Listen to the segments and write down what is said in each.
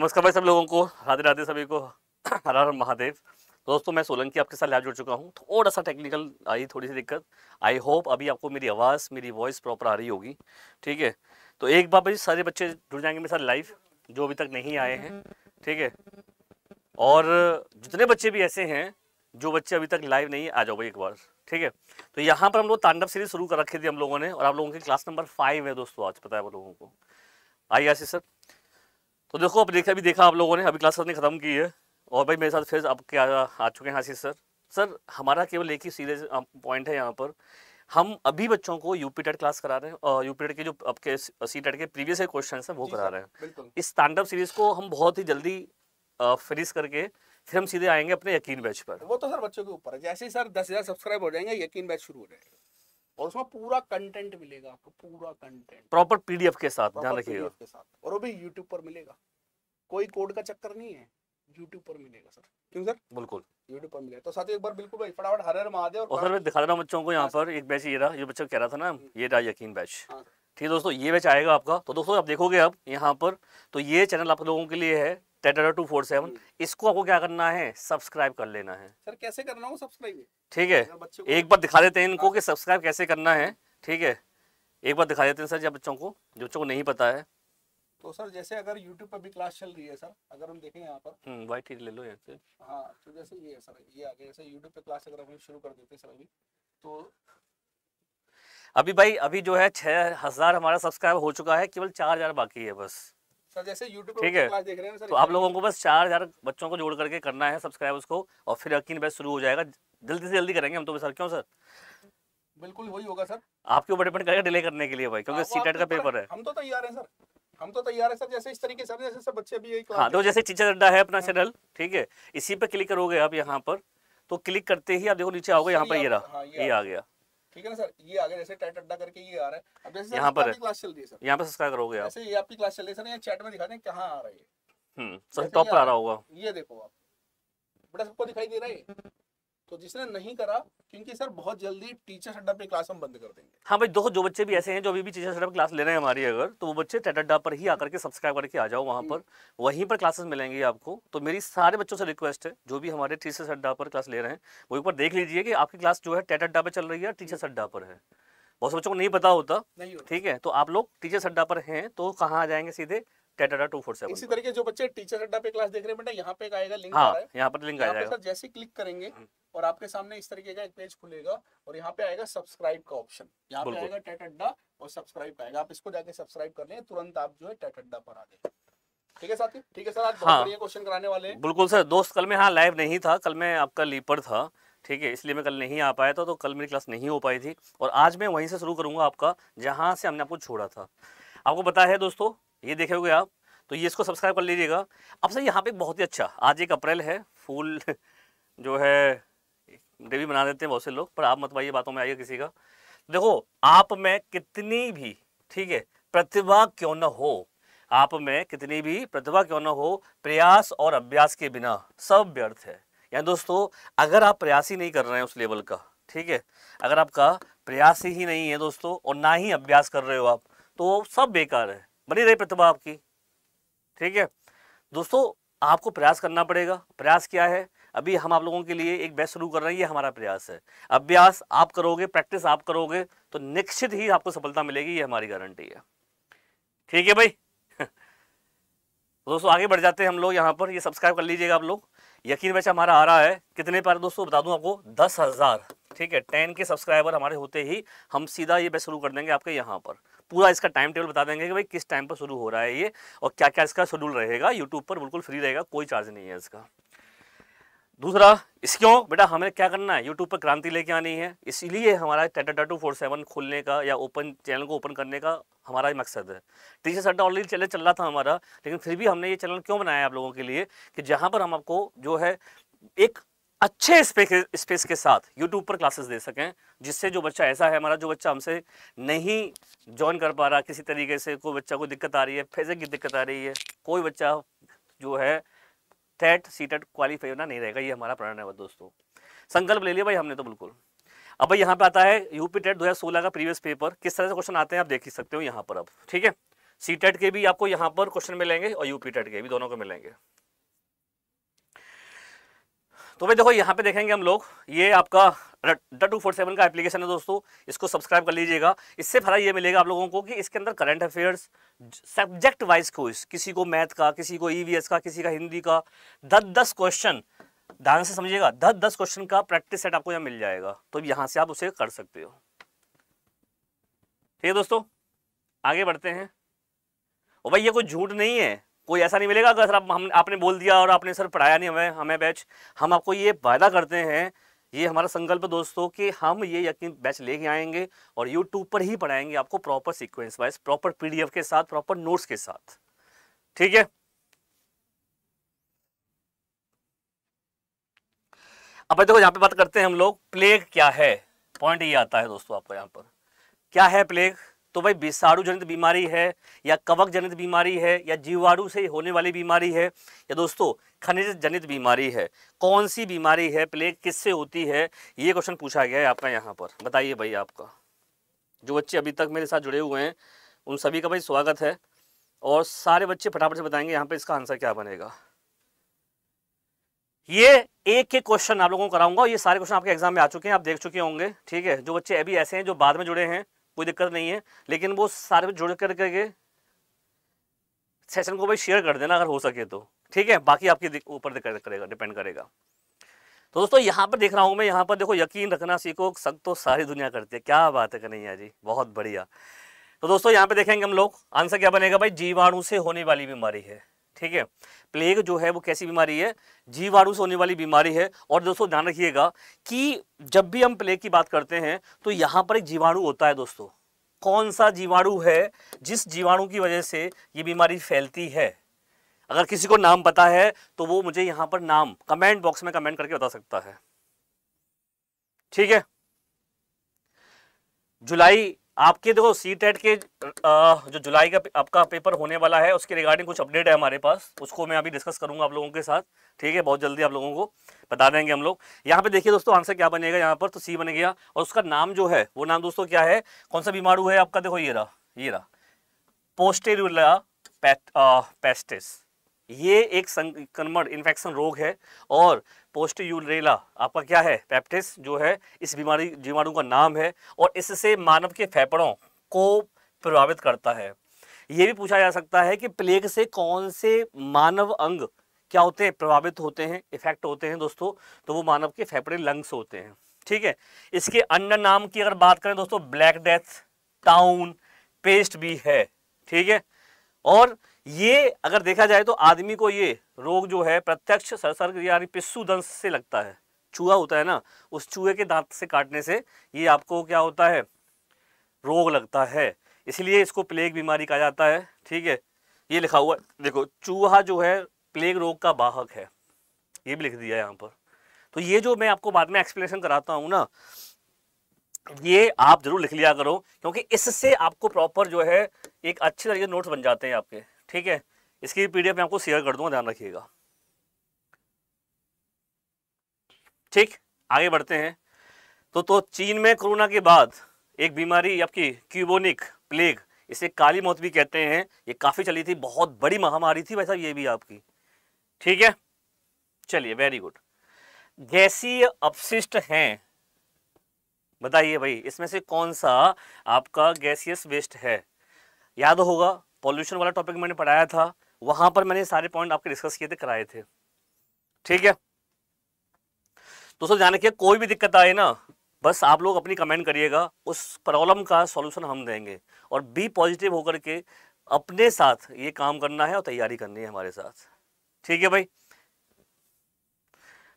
नमस्कार भाई सब लोगों को राधे राधे सभी को हर हर महादेव दोस्तों मैं सोलंकी आपके साथ लाइव जुड़ चुका हूँ थोड़ा सा टेक्निकल आई थोड़ी सी दिक्कत आई होप अभी आपको मेरी आवाज़ मेरी वॉइस प्रॉपर आ रही होगी ठीक है तो एक बार भाई सारे बच्चे जुड़ जाएंगे मेरे साथ लाइव जो अभी तक नहीं आए हैं ठीक है और जितने बच्चे भी ऐसे हैं जो बच्चे अभी तक लाइव नहीं आ जाओ भाई एक बार ठीक है तो यहाँ पर हम लोग तांडव सीरीज शुरू कर रखी थी हम लोगों ने और आप लोगों की क्लास नंबर फाइव है दोस्तों आज पता है आप लोगों को आई आशी सर तो देखो अब देखा अभी देखा आप लोगों ने अभी क्लास ने ख़त्म की है और भाई मेरे साथ फिर आपके आ, आ चुके हैं हासिर सर सर हमारा केवल एक ही सीरियस पॉइंट है यहाँ पर हम अभी बच्चों को यूपी टेट क्लास करा रहे हैं और यूपी टेट के जो आपके सी टेट के प्रीवियस क्वेश्चन हैं वो करा रहे हैं इस स्टैंड सीरीज को हम बहुत ही जल्दी फिनिश करके फिर हम सीधे आएंगे अपने यकीन बैच पर वो तो सर बच्चों के ऊपर है जैसे ही सर दस हज़ार सब्सक्राइब हो जाएंगे यकीन बैच शुरू हो जाएगा और उसमें पूरा कंटेंट मिलेगा आपको पूरा कंटेंट प्रॉपर पीडीएफ के साथ ध्यान रखिएगा के साथ और वो भी यूट्यूब पर मिलेगा कोई कोड का चक्कर नहीं है यूट्यूब पर मिलेगा सर क्यों सर बिल्कुल यूट्यूब पर मिलेगा तो साथ एक बार बिल्कुल भाई फटाफट हर हर महादेव और, और सर मैं दिखा रहा हूँ बच्चों को यहाँ हाँ, पर एक बैच ये रहा ये बच्चा कह रहा था ना हम्म। ये रहा यकीन बैच हाँ। ठीक है दोस्तों ये बैच आएगा आपका तो दोस्तों आप देखोगे अब यहाँ पर तो ये चैनल आप लोगों के लिए है टेटर टू फोर सेवन इसको आपको क्या करना है सब्सक्राइब कर लेना है सर कैसे करना हो सब्सक्राइब ठीक है एक बार दिखा देते हैं इनको हाँ। कि सब्सक्राइब कैसे करना है ठीक है एक बार दिखा देते हैं सर जब बच्चों को जो बच्चों को नहीं पता है तो सर जैसे अगर YouTube पर भी क्लास चल रही है सर अगर हम देखें यहाँ पर वाइट हम्म, ले लो यहाँ से हाँ तो जैसे ये है सर ये आगे जैसे YouTube पे क्लास अगर हम शुरू कर देते हैं सर अभी तो अभी भाई अभी जो है छः हज़ार हमारा सब्सक्राइब हो चुका है केवल चार हज़ार बाकी है बस तो जैसे यूट्यूब ठीक है देख रहे हैं सर तो आप लोगों को बस चार हजार बच्चों को जोड़ करके करना है सब्सक्राइब उसको और फिर यकीन बस शुरू हो जाएगा जल्दी से जल्दी करेंगे हम तो सर क्यों सर बिल्कुल वही होगा सर आपके ऊपर डिपेंड करेगा डिले करने के लिए भाई क्योंकि सी का पेपर है हम तो तैयार है सर हम तो तैयार है सर जैसे इस तरीके से जैसे सब बच्चे अभी यही हाँ तो जैसे टीचर अड्डा है अपना चैनल हाँ। ठीक है इसी पे क्लिक करोगे आप यहाँ पर तो क्लिक करते ही आप देखो नीचे आओगे यहाँ पर ये रहा हाँ, ये आ गया ठीक है ना सर ये आगे जैसे टैट अड्डा करके ये आ रहा है अब जैसे यहाँ पर क्लास चल रही है सर यहाँ पर सब्सक्राइब करोगे जैसे ये आपकी क्लास चल रही है सर यहाँ चैट में दिखा हैं कहाँ आ रही है सर टॉप पर आ रहा होगा ये देखो आप बड़ा सबको दिखाई दे रहा है तो जिसने नहीं करा क्योंकि सर बहुत जल्दी टीचर अड्डा पे क्लास हम बंद कर देंगे हाँ भाई दो जो बच्चे भी ऐसे हैं जो अभी भी टीचर अड्डा पे क्लास ले रहे हैं हमारी अगर तो वो बच्चे टेट अड्डा पर ही आकर के सब्सक्राइब करके आ जाओ वहाँ हम्म। पर वहीं पर क्लासेस मिलेंगी आपको तो मेरी सारे बच्चों से रिक्वेस्ट है जो भी हमारे टीचर अड्डा पर क्लास ले रहे हैं वो एक बार देख लीजिए कि आपकी क्लास जो है टेट अड्डा पर चल रही है टीचर अड्डा हम्म। पर है बहुत से बच्चों को नहीं पता होता ठीक है तो आप लोग टीचर अड्डा पर हैं तो कहाँ आ जाएंगे सीधे कैटाडा टू फोर सेवन इसी तरीके जो बच्चे टीचर अड्डा पे क्लास देख रहे हैं बेटा यहाँ पे एक आएगा लिंक हाँ, है यहाँ पर लिंक आ जाएगा जैसे क्लिक करेंगे हम्म। और आपके सामने इस तरीके का एक पेज खुलेगा और यहाँ पे आएगा सब्सक्राइब का ऑप्शन यहाँ पे आएगा टेट अड्डा और सब्सक्राइब आएगा आप इसको जाके सब्सक्राइब कर लें तुरंत आप जो है टेट अड्डा पर आ गए ठीक है साथी ठीक है सर आज हाँ, क्वेश्चन कराने वाले हैं बिल्कुल सर दोस्त कल मैं हाँ लाइव नहीं था कल मैं आपका लीपर था ठीक है इसलिए मैं कल नहीं आ पाया था तो कल मेरी क्लास नहीं हो पाई थी और आज मैं वहीं से शुरू करूंगा आपका जहां से हमने आपको छोड़ा था आपको बताया है दोस्तों ये देखोगे आप तो ये इसको सब्सक्राइब कर लीजिएगा अब सर यहाँ पे बहुत ही अच्छा आज एक अप्रैल है फूल जो है डे भी बना देते हैं बहुत से लोग पर आप मत भाई बातों में आइए किसी का देखो आप में कितनी भी ठीक है प्रतिभा क्यों न हो आप में कितनी भी प्रतिभा क्यों न हो प्रयास और अभ्यास के बिना सब व्यर्थ है यानी दोस्तों अगर आप प्रयास ही नहीं कर रहे हैं उस लेवल का ठीक है अगर आपका प्रयास ही नहीं है दोस्तों और ना ही अभ्यास कर रहे हो आप तो सब बेकार है बनी रही प्रतिभा आपकी ठीक है दोस्तों आपको प्रयास करना पड़ेगा प्रयास क्या है अभी हम आप लोगों के लिए एक बैच शुरू कर रहे हैं ये हमारा प्रयास है अभ्यास आप करोगे प्रैक्टिस आप करोगे तो निश्चित ही आपको सफलता मिलेगी ये हमारी गारंटी है ठीक है भाई दोस्तों आगे बढ़ जाते हैं हम लोग यहाँ पर ये सब्सक्राइब कर लीजिएगा आप लोग यकीन बैच हमारा आ रहा है कितने पर दोस्तों बता दूं आपको दस हज़ार ठीक है टेन के सब्सक्राइबर हमारे होते ही हम सीधा ये बैच शुरू कर देंगे आपके यहाँ पर पूरा इसका टाइम टेबल बता देंगे कि भाई किस टाइम पर शुरू हो रहा है ये और क्या क्या इसका शेड्यूल रहेगा यूट्यूब पर बिल्कुल फ्री रहेगा कोई चार्ज नहीं है इसका दूसरा इस क्यों बेटा हमें क्या करना है यूट्यूब पर क्रांति लेके आनी है इसलिए हमारा टाटा टाटू फोर सेवन खोलने का या ओपन चैनल को ओपन करने का हमारा ही मकसद है टीचर सर्टा ऑलरेडी चैनल चल रहा था हमारा लेकिन फिर भी हमने ये चैनल क्यों बनाया आप लोगों के लिए कि जहाँ पर हम आपको जो है एक अच्छे स्पेस के साथ यूट्यूब पर क्लासेस दे सकें जिससे जो बच्चा ऐसा है हमारा जो बच्चा हमसे नहीं ज्वाइन कर पा रहा किसी तरीके से कोई बच्चा को दिक्कत आ रही है फिजिक की दिक्कत आ रही है कोई बच्चा जो है टेट सी टेट क्वालिफाई होना नहीं रहेगा ये हमारा प्रण है दोस्तों संकल्प ले लिया भाई हमने तो बिल्कुल अब भाई यहाँ पे आता है यूपी टेट 2016 का प्रीवियस पेपर किस तरह से क्वेश्चन आते हैं आप देख ही सकते हो यहाँ पर अब ठीक है सी टेट e के भी आपको यहाँ पर क्वेश्चन मिलेंगे और यूपी टेट e के भी दोनों को मिलेंगे तो भाई देखो यहाँ पे देखेंगे हम लोग ये आपका द टू फोर सेवन का एप्लीकेशन है दोस्तों इसको सब्सक्राइब कर लीजिएगा इससे फायदा ये मिलेगा आप लोगों को कि इसके अंदर current affairs subject wise quiz किसी को मैथ का किसी को ईवीएस e का किसी का हिंदी का दस दस क्वेश्चन ध्यान से समझिएगा दस दस क्वेश्चन का प्रैक्टिस सेट आपको यहाँ मिल जाएगा तो यहाँ से आप उसे कर सकते हो ठीक है दोस्तों आगे बढ़ते हैं और भाई ये कोई झूठ नहीं है कोई ऐसा नहीं मिलेगा अगर सर आप हम आपने बोल दिया और आपने सर पढ़ाया नहीं हमें हमें बैच हम आपको ये वायदा करते हैं ये हमारा संकल्प दोस्तों कि हम ये यकीन बैच लेके आएंगे और यूट्यूब पर ही पढ़ाएंगे आपको proper sequence wise proper PDF के साथ प्रॉपर नोट्स के साथ ठीक है अब देखो यहाँ पे बात करते हैं हम लोग प्लेग क्या है पॉइंट ये आता है दोस्तों आपको यहाँ पर क्या है प्लेग तो भाई विषाणु जनित बीमारी है या कवक जनित बीमारी है या जीवाणु से होने वाली बीमारी है या दोस्तों खनिज जनित बीमारी है कौन सी बीमारी है प्लेग किससे होती है ये क्वेश्चन पूछा गया है आपका यहाँ पर बताइए भाई आपका जो बच्चे अभी तक मेरे साथ जुड़े हुए हैं उन सभी का भाई स्वागत है और सारे बच्चे फटाफट से बताएंगे यहाँ पर इसका आंसर क्या बनेगा ये एक एक क्वेश्चन आप लोगों को कराऊंगा ये सारे क्वेश्चन आपके एग्जाम में आ चुके हैं आप देख चुके होंगे ठीक है जो बच्चे अभी ऐसे हैं जो बाद में जुड़े हैं कोई दिक्कत नहीं है लेकिन वो सारे जुड़ कर करके सेशन को भाई शेयर कर देना अगर हो सके तो ठीक है बाकी आपके ऊपर करेगा डिपेंड करेगा तो दोस्तों यहाँ पर देख रहा हूँ मैं यहाँ पर देखो यकीन रखना सीखो सब तो सारी दुनिया करती है क्या बात है कन्हैया जी बहुत बढ़िया तो दोस्तों यहाँ पे देखेंगे हम लोग आंसर क्या बनेगा भाई जीवाणु से होने वाली बीमारी है ठीक है प्लेग जो है वो कैसी बीमारी है जीवाणु से होने वाली बीमारी है और दोस्तों ध्यान रखिएगा कि जब भी हम प्लेग की बात करते हैं तो यहाँ पर एक जीवाणु होता है दोस्तों कौन सा जीवाणु है जिस जीवाणु की वजह से ये बीमारी फैलती है अगर किसी को नाम पता है तो वो मुझे यहाँ पर नाम कमेंट बॉक्स में कमेंट करके बता सकता है ठीक है जुलाई आपके देखो सी टेट e के जो जुलाई का आपका पेपर होने वाला है उसके रिगार्डिंग कुछ अपडेट है हमारे पास उसको मैं अभी डिस्कस करूंगा आप लोगों के साथ ठीक है बहुत जल्दी आप लोगों को बता देंगे हम लोग यहाँ पे देखिए दोस्तों आंसर क्या बनेगा यहाँ पर तो सी बन गया और उसका नाम जो है वो नाम दोस्तों क्या है कौन सा बीमारू है आपका देखो ये रहा ये रहा पोस्टेरुला पेस्टिस ये एक संक्रमण इन्फेक्शन रोग है और पोस्ट यूरेला आपका क्या है पैप्टिस जो है इस बीमारी जीवाणु का नाम है और इससे मानव के फेफड़ों को प्रभावित करता है ये भी पूछा जा सकता है कि प्लेग से कौन से मानव अंग क्या होते हैं प्रभावित होते हैं इफेक्ट होते हैं दोस्तों तो वो मानव के फेफड़े लंग्स होते हैं ठीक है इसके अन्य नाम की अगर बात करें दोस्तों ब्लैक डेथ टाउन पेस्ट भी है ठीक है और ये अगर देखा जाए तो आदमी को ये रोग जो है प्रत्यक्ष सरसर्ग यानी पिस्सू दंश से लगता है चूहा होता है ना उस चूहे के दांत से काटने से ये आपको क्या होता है रोग लगता है इसलिए इसको प्लेग बीमारी कहा जाता है ठीक है ये लिखा हुआ है देखो चूहा जो है प्लेग रोग का बाहक है ये भी लिख दिया यहाँ पर तो ये जो मैं आपको बाद में एक्सप्लेनेशन कराता हूँ ना ये आप जरूर लिख लिया करो क्योंकि इससे आपको प्रॉपर जो है एक अच्छे तरीके नोट्स बन जाते हैं आपके ठीक है इसकी पी डी आपको शेयर कर दूंगा ध्यान रखिएगा ठीक आगे बढ़ते हैं तो तो चीन में कोरोना के बाद एक बीमारी आपकी क्यूबोनिक प्लेग इसे काली मौत भी कहते हैं ये काफ़ी चली थी बहुत बड़ी महामारी थी भाई साहब ये भी आपकी ठीक है चलिए वेरी गुड गैसीय अपशिष्ट हैं बताइए भाई इसमें से कौन सा आपका गैसियस वेस्ट है याद होगा पॉल्यूशन वाला टॉपिक मैंने पढ़ाया था वहां पर मैंने सारे पॉइंट आपके डिस्कस किए थे कराए थे ठीक है दोस्तों जाने के कोई भी दिक्कत आए ना बस आप लोग अपनी कमेंट करिएगा उस प्रॉब्लम का सॉल्यूशन हम देंगे और बी पॉजिटिव होकर के अपने साथ ये काम करना है और तैयारी करनी है हमारे साथ ठीक है भाई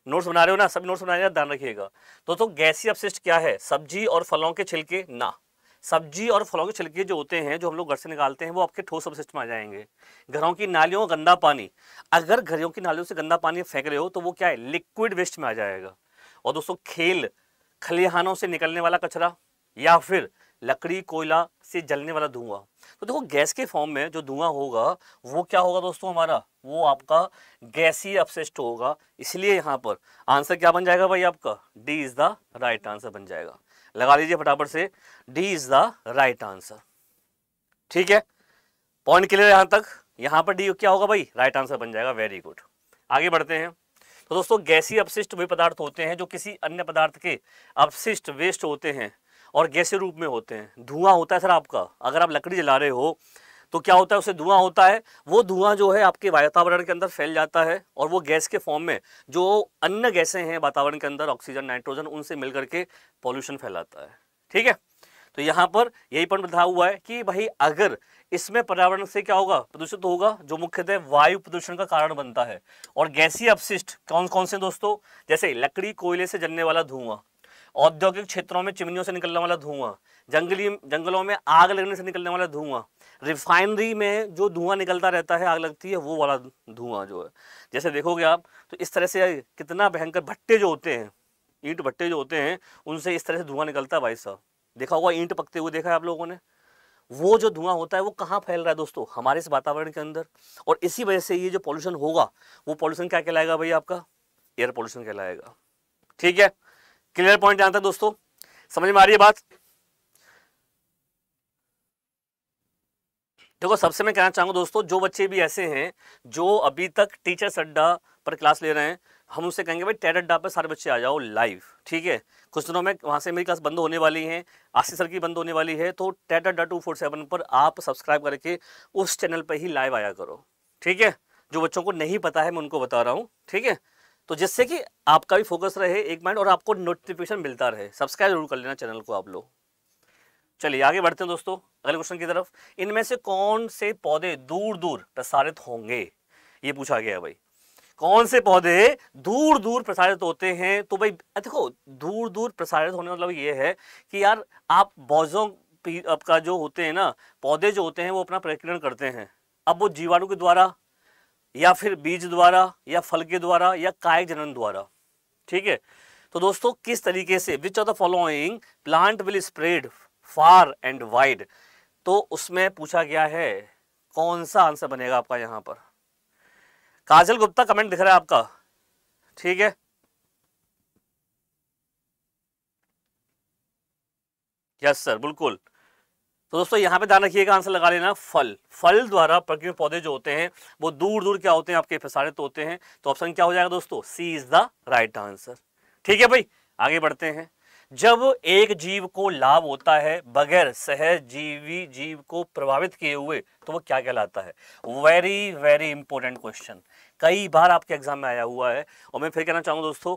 नोट्स बना रहे हो ना सभी नोट्स बनाने का ध्यान रखिएगा तो, तो गैसीय अपशिष्ट क्या है सब्जी और फलों के छिलके ना सब्जी और फलों के छिलके जो होते हैं जो हम लोग घर से निकालते हैं वो आपके ठोस अवशिष्ट में आ जाएंगे घरों की नालियों गंदा पानी अगर घरों की नालियों से गंदा पानी फेंक रहे हो तो वो क्या है लिक्विड वेस्ट में आ जाएगा और दोस्तों खेल खलिहानों से निकलने वाला कचरा या फिर लकड़ी कोयला से जलने वाला धुआं तो देखो गैस के फॉर्म में जो धुआं होगा वो क्या होगा दोस्तों हमारा वो आपका ही अपशिष्ट होगा इसलिए यहाँ पर आंसर क्या बन जाएगा भाई आपका D is the right answer बन जाएगा लगा लीजिए फटाफट से D is the right answer ठीक है पॉइंट क्लियर यहां तक यहां पर डी क्या होगा भाई राइट आंसर बन जाएगा वेरी गुड आगे बढ़ते हैं तो दोस्तों गैसीय अपशिष्ट वे पदार्थ होते हैं जो किसी अन्य पदार्थ के अपशिष्ट वेस्ट होते हैं और गैसीय रूप में होते हैं धुआं होता है सर आपका अगर आप लकड़ी जला रहे हो तो क्या होता है उसे धुआं होता है वो धुआं जो है आपके वातावरण के अंदर फैल जाता है और वो गैस के फॉर्म में जो अन्य गैसें हैं वातावरण के अंदर ऑक्सीजन नाइट्रोजन उनसे मिल करके पॉल्यूशन फैलाता है ठीक है तो यहाँ पर यही पर बता हुआ है कि भाई अगर इसमें पर्यावरण से क्या होगा प्रदूषित होगा जो मुख्यतः वायु प्रदूषण का कारण बनता है और गैसीय अपशिष्ट कौन कौन से दोस्तों जैसे लकड़ी कोयले से जलने वाला धुआं औद्योगिक क्षेत्रों में चिमनियों से निकलने वाला धुआं जंगली जंगलों में आग लगने से निकलने वाला धुआं रिफाइनरी में जो धुआं निकलता रहता है आग लगती है वो वाला धुआं जो है जैसे देखोगे आप तो इस तरह से कितना भयंकर भट्टे जो होते हैं ईंट भट्टे जो होते हैं उनसे इस तरह से धुआं निकलता है भाई साहब देखा होगा ईंट पकते हुए देखा है आप लोगों ने वो जो धुआं होता है वो कहाँ फैल रहा है दोस्तों हमारे इस वातावरण के अंदर और इसी वजह से ये जो पॉल्यूशन होगा वो पॉल्यूशन क्या कहलाएगा भाई आपका एयर पॉल्यूशन कहलाएगा ठीक है क्लियर पॉइंट जानता है दोस्तों समझ में आ रही है बात देखो सबसे मैं कहना चाहूंगा दोस्तों जो बच्चे भी ऐसे हैं जो अभी तक टीचर्स अड्डा पर क्लास ले रहे हैं हम उससे कहेंगे भाई टेड अड्डा पर सारे बच्चे आ जाओ लाइव ठीक है कुछ दिनों में वहां से मेरी क्लास बंद होने वाली है आशी सर की बंद होने वाली है तो टेड अड्डा टू फोर सेवन पर आप सब्सक्राइब करके उस चैनल पर ही लाइव आया करो ठीक है जो बच्चों को नहीं पता है मैं उनको बता रहा हूँ ठीक है तो जिससे कि आपका भी फोकस रहे एक माइंड और आपको नोटिफिकेशन मिलता रहे सब्सक्राइब जरूर कर लेना चैनल को आप लोग चलिए आगे बढ़ते हैं दोस्तों अगले क्वेश्चन की तरफ इनमें से कौन से पौधे दूर दूर प्रसारित होंगे ये पूछा गया है भाई कौन से पौधे दूर दूर प्रसारित होते हैं तो भाई देखो दूर दूर प्रसारित होने मतलब ये है कि यार आप बौजों आपका जो होते हैं ना पौधे जो होते हैं वो अपना प्रकरण करते हैं अब वो जीवाणु के द्वारा या फिर बीज द्वारा या फल के द्वारा या काय जनन द्वारा ठीक है तो दोस्तों किस तरीके से which are the following plant will spread far and wide तो उसमें पूछा गया है कौन सा आंसर बनेगा आपका यहां पर काजल गुप्ता कमेंट दिख रहा है आपका ठीक है यस सर बिल्कुल तो दोस्तों यहाँ पे ध्यान रखिएगा आंसर लगा लेना फल फल द्वारा प्रकृति पौधे जो होते हैं वो दूर दूर क्या होते हैं आपके प्रसारित तो होते हैं तो ऑप्शन क्या हो जाएगा दोस्तों C is the right answer ठीक है भाई आगे बढ़ते हैं जब एक जीव को लाभ होता है बगैर सहज जीवी जीव को प्रभावित किए हुए तो वो क्या कहलाता है वेरी वेरी इंपॉर्टेंट क्वेश्चन कई बार आपके एग्ज़ाम में आया हुआ है और मैं फिर कहना चाहूँगा दोस्तों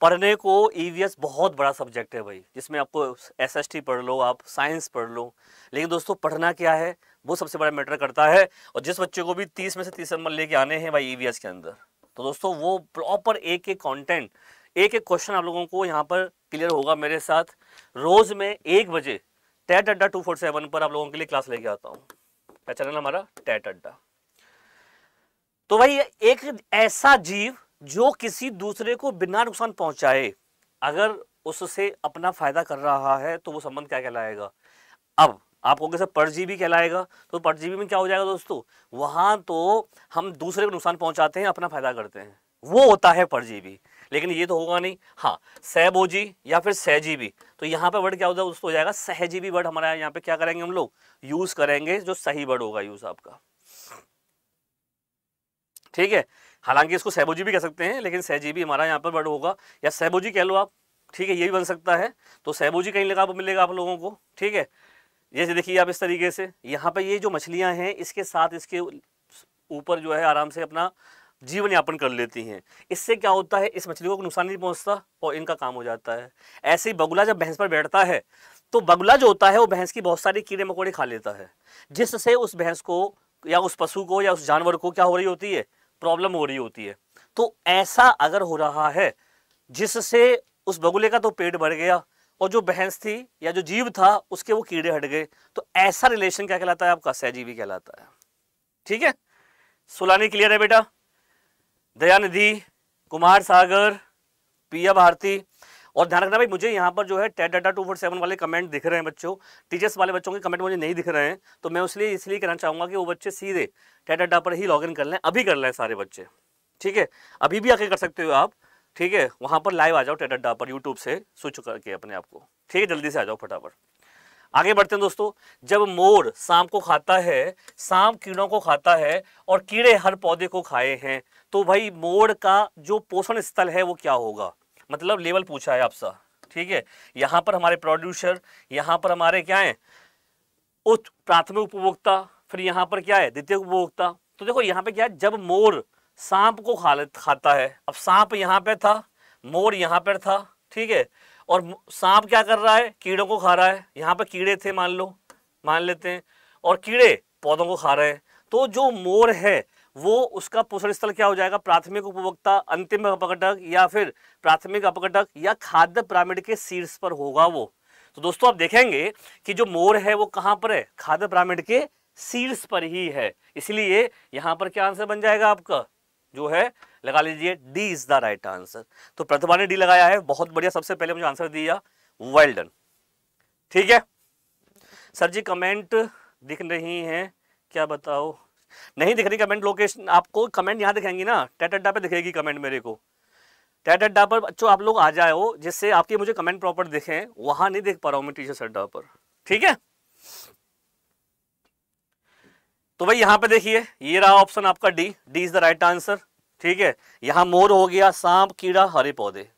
पढ़ने को ई e बहुत बड़ा सब्जेक्ट है भाई जिसमें आपको एस पढ़ लो आप साइंस पढ़ लो लेकिन दोस्तों पढ़ना क्या है वो सबसे बड़ा मैटर करता है और जिस बच्चे को भी तीस में से तीस नंबर लेके आने हैं भाई ई e के अंदर तो दोस्तों वो प्रॉपर एक एक कॉन्टेंट एक एक क्वेश्चन आप लोगों को यहाँ पर क्लियर होगा मेरे साथ रोज़ में एक बजे टेट अड्डा टू फोर सेवन पर आप लोगों के लिए क्लास लेके आता हूँ चैनल हमारा टैट अड्डा तो भाई एक ऐसा जीव जो किसी दूसरे को बिना नुकसान पहुंचाए अगर उससे अपना फायदा कर रहा है तो वो संबंध क्या कहलाएगा अब आप कैसे परजीवी कहलाएगा तो परजीवी में क्या हो जाएगा दोस्तों वहां तो हम दूसरे को नुकसान पहुंचाते हैं अपना फायदा करते हैं वो होता है परजीवी लेकिन ये तो होगा नहीं हाँ सहबोजी या फिर सहजीवी तो यहाँ पे वर्ड क्या होता है दोस्तों हो जाएगा सहजीवी वर्ड हमारा यहाँ पे क्या करेंगे हम लोग यूज़ करेंगे जो सही वर्ड होगा यूज़ आपका ठीक है हालांकि इसको सहबोजी भी कह सकते हैं लेकिन सहजी भी हमारा यहाँ पर वर्ड होगा या सहबोजी कह लो आप ठीक है ये भी बन सकता है तो सहबोजी कहीं लगा मिलेगा आप लोगों को ठीक है जैसे देखिए आप इस तरीके से यहाँ पर ये जो मछलियाँ हैं इसके साथ इसके ऊपर जो है आराम से अपना जीवन यापन कर लेती हैं इससे क्या होता है इस मछली को नुकसान नहीं पहुंचता और इनका काम हो जाता है ऐसे ही बगुला जब भैंस पर बैठता है तो बगुला जो होता है वो भैंस की बहुत सारी कीड़े मकोड़े खा लेता है जिससे उस भैंस को या उस पशु को या उस जानवर को क्या हो रही होती है प्रॉब्लम हो रही होती है तो ऐसा अगर हो रहा है जिससे उस बगुले का तो पेट भर गया और जो बहस थी या जो जीव था उसके वो कीड़े हट गए तो ऐसा रिलेशन क्या कहलाता है आपका सहजीवी कहलाता है ठीक है सोलानी क्लियर है बेटा दयानिधि कुमार सागर पिया भारती और ध्यान रखना भाई मुझे यहाँ पर जो है TET data two four seven वाले कमेंट दिख रहे हैं बच्चों टीचर्स वाले बच्चों के कमेंट मुझे नहीं दिख रहे हैं तो मैं उसलिए इसलिए कहना चाहूँगा कि वो बच्चे सीधे टेट डाटा पर ही लॉगिन कर लें अभी कर लें सारे बच्चे ठीक है अभी भी आके कर सकते हो आप ठीक है वहाँ पर लाइव आ जाओ टेट डाटा पर यूट्यूब से स्विच करके अपने आप को ठीक है जल्दी से आ जाओ फटाफट आगे बढ़ते हैं दोस्तों जब मोर सांप को खाता है सांप कीड़ों को खाता है और कीड़े हर पौधे को खाए हैं तो भाई मोर का जो पोषण स्थल है वो क्या होगा मतलब लेवल पूछा है आपसे ठीक है यहाँ पर हमारे प्रोड्यूसर यहाँ पर हमारे क्या है उच्च प्राथमिक उपभोक्ता फिर यहाँ पर क्या है द्वितीय उपभोक्ता तो देखो यहाँ पे क्या है जब मोर सांप को खा खाता है अब सांप यहाँ पे था मोर यहाँ पर था ठीक है और सांप क्या कर रहा है कीड़ों को खा रहा है यहाँ पर कीड़े थे मान लो मान लेते हैं और कीड़े पौधों को खा रहे हैं तो जो मोर है वो उसका पोषण स्थल क्या हो जाएगा प्राथमिक उपभोक्ता अंतिम अपघटक या फिर प्राथमिक अपघटक या खाद्य पिरामिड के शीर्ष पर होगा वो तो दोस्तों आप देखेंगे कि जो मोर है वो कहाँ पर है खाद्य पिरामिड के शीर्ष पर ही है इसलिए यहाँ पर क्या आंसर बन जाएगा आपका जो है लगा लीजिए D is the right answer तो प्रतिभा ने डी लगाया है बहुत बढ़िया सबसे पहले मुझे आंसर दिया वेल डन ठीक है सर जी कमेंट दिख रही है क्या बताओ नहीं दिख रही कमेंट लोकेशन आपको कमेंट यहाँ दिखाएंगी ना टेट अड्डा पे दिखेगी कमेंट मेरे को टेट अड्डा पर बच्चों आप लोग आ जाए हो जिससे आपके मुझे कमेंट प्रॉपर दिखें वहां नहीं देख पा रहा हूँ मैं टीचर्स अड्डा पर ठीक है तो भाई यहाँ पे देखिए ये रहा ऑप्शन आपका D D is the right answer ठीक है यहाँ मोर हो गया सांप कीड़ा हरे पौधे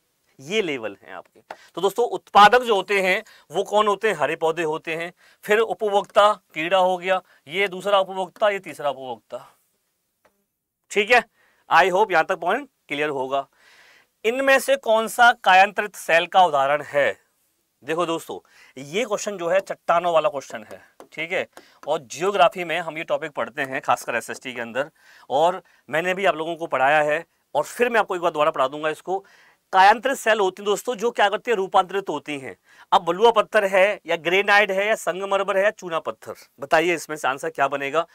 ये लेवल हैं आपके तो दोस्तों उत्पादक जो होते हैं वो कौन होते हैं हरे पौधे होते हैं फिर उपभोक्ता कीड़ा हो गया ये दूसरा उपभोक्ता ये तीसरा उपभोक्ता ठीक है आई होप यहां तक पॉइंट क्लियर होगा इनमें से कौन सा कायांतरित सेल का उदाहरण है देखो दोस्तों ये क्वेश्चन जो है चट्टानों वाला क्वेश्चन है ठीक है और जियोग्राफी में हम ये टॉपिक पढ़ते हैं खासकर एसएसटी के अंदर और मैंने भी आप लोगों को पढ़ाया है और फिर मैं आपको एक बार दोबारा पढ़ा दूंगा इसको कायांतरित सेल होती है दोस्तों जो क्या करती है रूपांतरित होती हैं अब बलुआ पत्थर है या ग्रेनाइड है या संगमरमर है या चूना पत्थर बताइए इसमें से आंसर क्या बनेगा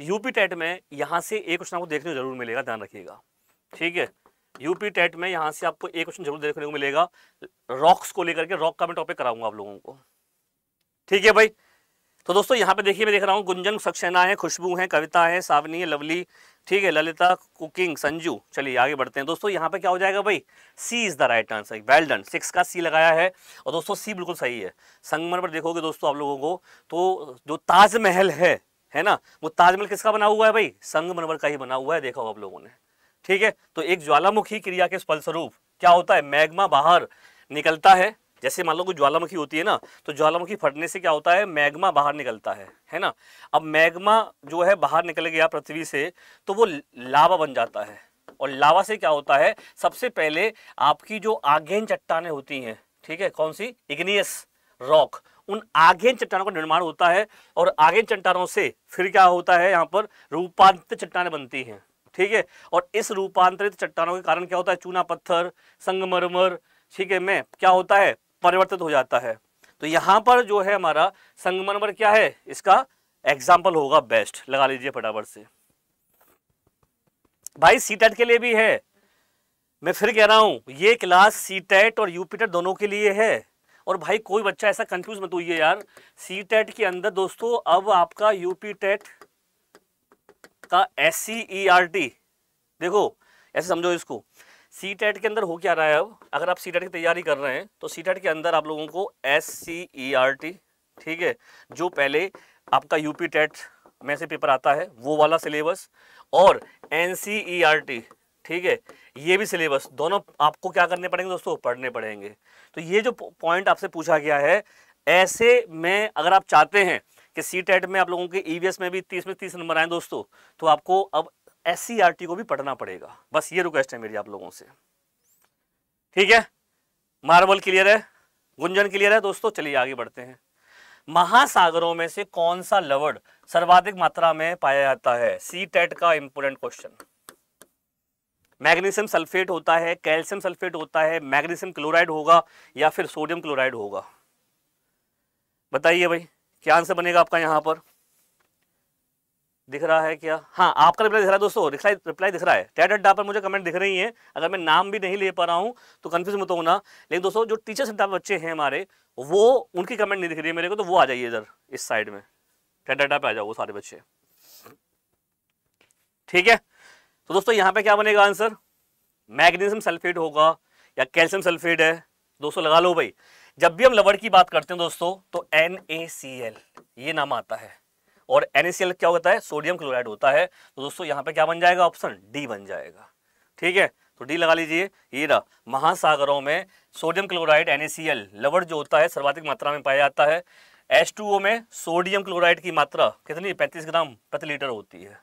यूपी टेट में यहाँ से एक क्वेश्चन आपको देखने को जरूर मिलेगा ध्यान रखिएगा ठीक है यूपी टेट में यहाँ से आपको एक क्वेश्चन जरूर देखने को मिलेगा रॉक्स को लेकर के रॉक का मैं टॉपिक कराऊंगा आप लोगों को ठीक है भाई तो दोस्तों यहाँ पे देखिए मैं देख रहा हूँ गुंजन सक्सेना है खुशबू है कविता है सावनी है लवली ठीक है ललिता कुकिंग संजू चलिए आगे बढ़ते हैं दोस्तों यहाँ पे क्या हो जाएगा भाई C is the right answer well done six का सी लगाया है और दोस्तों सी बिल्कुल सही है संगमर पर देखोगे दोस्तों आप लोगों को तो जो ताजमहल है है ना वो ताजमहल किसका बना हुआ है भाई संगमरमर का ही बना हुआ है देखा हो आप लोगों ने ठीक है तो एक ज्वालामुखी क्रिया के फलस्वरूप क्या होता है मैग्मा बाहर निकलता है जैसे मान लो कोई ज्वालामुखी होती है ना तो ज्वालामुखी फटने से क्या होता है मैग्मा बाहर निकलता है है ना अब मैग्मा जो है बाहर निकल गया पृथ्वी से तो वो लावा बन जाता है और लावा से क्या होता है सबसे पहले आपकी जो आगेन चट्टाने होती हैं ठीक है कौन सी इग्नियस रॉक उन आगेन चट्टानों का निर्माण होता है और आगेन चट्टानों से फिर क्या होता है यहाँ पर रूपांतरित चट्टाने बनती हैं ठीक है और इस रूपांतरित चट्टानों के कारण क्या होता है चूना पत्थर संगमरमर ठीक है मैं क्या होता है परिवर्तित हो जाता है तो यहाँ पर जो है हमारा संगमरमर क्या है इसका एग्जाम्पल होगा बेस्ट लगा लीजिए फटाफट से भाई सी e के लिए भी है मैं फिर कह रहा हूँ ये क्लास सी e और यूपीटेट e दोनों के लिए है और भाई कोई बच्चा ऐसा कंफ्यूज मत होइए यार सी के अंदर दोस्तों अब आपका टेट का S C E R T देखो ऐसे समझो इसको सी टेट के अंदर हो क्या रहा है अब अगर आप सी टेट की तैयारी कर रहे हैं तो सी टेट के अंदर आप लोगों को S C E R T ठीक है जो पहले आपका यूपी टेट में से पेपर आता है वो वाला सिलेबस और N C E R T ठीक है ये भी सिलेबस दोनों आपको क्या करने पड़ेंगे दोस्तों पढ़ने पड़ेंगे तो ये जो पॉइंट आपसे पूछा गया है ऐसे में अगर आप चाहते हैं कि सी टेट में आप लोगों के ई e में भी तीस में तीस नंबर आए दोस्तों तो आपको अब एस e को भी पढ़ना पड़ेगा बस ये रिक्वेस्ट है मेरी आप लोगों से ठीक है मार्बल क्लियर है गुंजन क्लियर है दोस्तों चलिए आगे बढ़ते हैं महासागरों में से कौन सा लवड़ सर्वाधिक मात्रा में पाया जाता है सी टेट e का इंपोर्टेंट क्वेश्चन मैग्नीशियम सल्फेट होता है कैल्शियम सल्फेट होता है मैग्नीशियम क्लोराइड होगा या फिर सोडियम क्लोराइड होगा बताइए भाई क्या आंसर बनेगा आपका यहां पर दिख रहा है क्या हाँ आपका रिप्लाई दिख रहा है दोस्तों रिप्लाई रिप्लाई दिख रहा है टैट अड्डा पर मुझे कमेंट दिख रही है अगर मैं नाम भी नहीं ले पा रहा हूँ तो कन्फ्यूज मत होना लेकिन दोस्तों जो टीचर अड्डा बच्चे हैं हमारे वो उनकी कमेंट नहीं दिख रही है मेरे को तो वो आ जाइए इधर इस साइड में टैट अड्डा पर आ जाओ वो सारे बच्चे ठीक है तो दोस्तों यहाँ पर क्या बनेगा आंसर मैग्नीशियम सल्फेट होगा या कैल्शियम सल्फेट है दोस्तों लगा लो भाई जब भी हम लवड़ की बात करते हैं दोस्तों तो एन ये नाम आता है और एन क्या होता है सोडियम क्लोराइड होता है तो दोस्तों यहाँ पे क्या बन जाएगा ऑप्शन डी बन जाएगा ठीक है तो डी लगा लीजिए ये रहा महासागरों में सोडियम क्लोराइड एन लवड़ जो होता है सर्वाधिक मात्रा में पाया जाता है एच में सोडियम क्लोराइड की मात्रा कितनी पैंतीस ग्राम प्रति लीटर होती है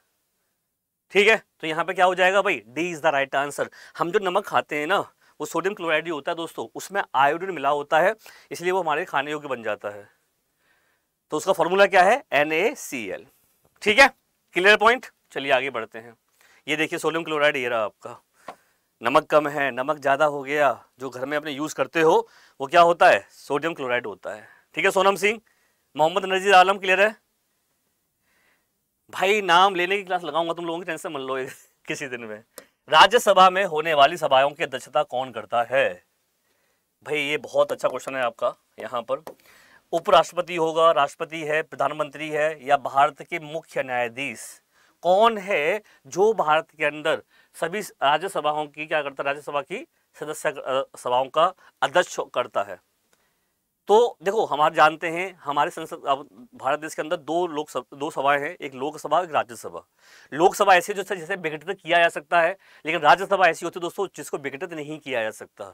ठीक है तो यहाँ पे क्या हो जाएगा भाई D is the right answer हम जो नमक खाते हैं ना वो सोडियम क्लोराइड ही होता है दोस्तों उसमें आयोडीन मिला होता है इसलिए वो हमारे खाने योग्य बन जाता है तो उसका फॉर्मूला क्या है एन ए सी एल ठीक है क्लियर पॉइंट चलिए आगे बढ़ते हैं ये देखिए सोडियम क्लोराइड ये रहा आपका नमक कम है नमक ज़्यादा हो गया जो घर में अपने यूज़ करते हो वो क्या होता है सोडियम क्लोराइड होता है ठीक है सोनम सिंह मोहम्मद नजीर आलम क्लियर है भाई नाम लेने की क्लास लगाऊंगा तुम लोगों की टेंशन मन लो किसी दिन में राज्यसभा में होने वाली सभाओं की अध्यक्षता कौन करता है भाई ये बहुत अच्छा क्वेश्चन है आपका यहाँ पर उपराष्ट्रपति होगा राष्ट्रपति है प्रधानमंत्री है या भारत के मुख्य न्यायाधीश कौन है जो भारत के अंदर सभी राज्यसभाओं की क्या करता है राज्यसभा की सदस्य सभाओं का अध्यक्ष करता है तो देखो हम जानते हैं हमारे संसद अब भारत देश के अंदर दो लोक सब, दो सभाएं हैं एक लोकसभा एक राज्यसभा लोकसभा ऐसी जो जिसे विघटित किया जा सकता है लेकिन राज्यसभा ऐसी होती है दोस्तों जिसको विघटित नहीं किया जा सकता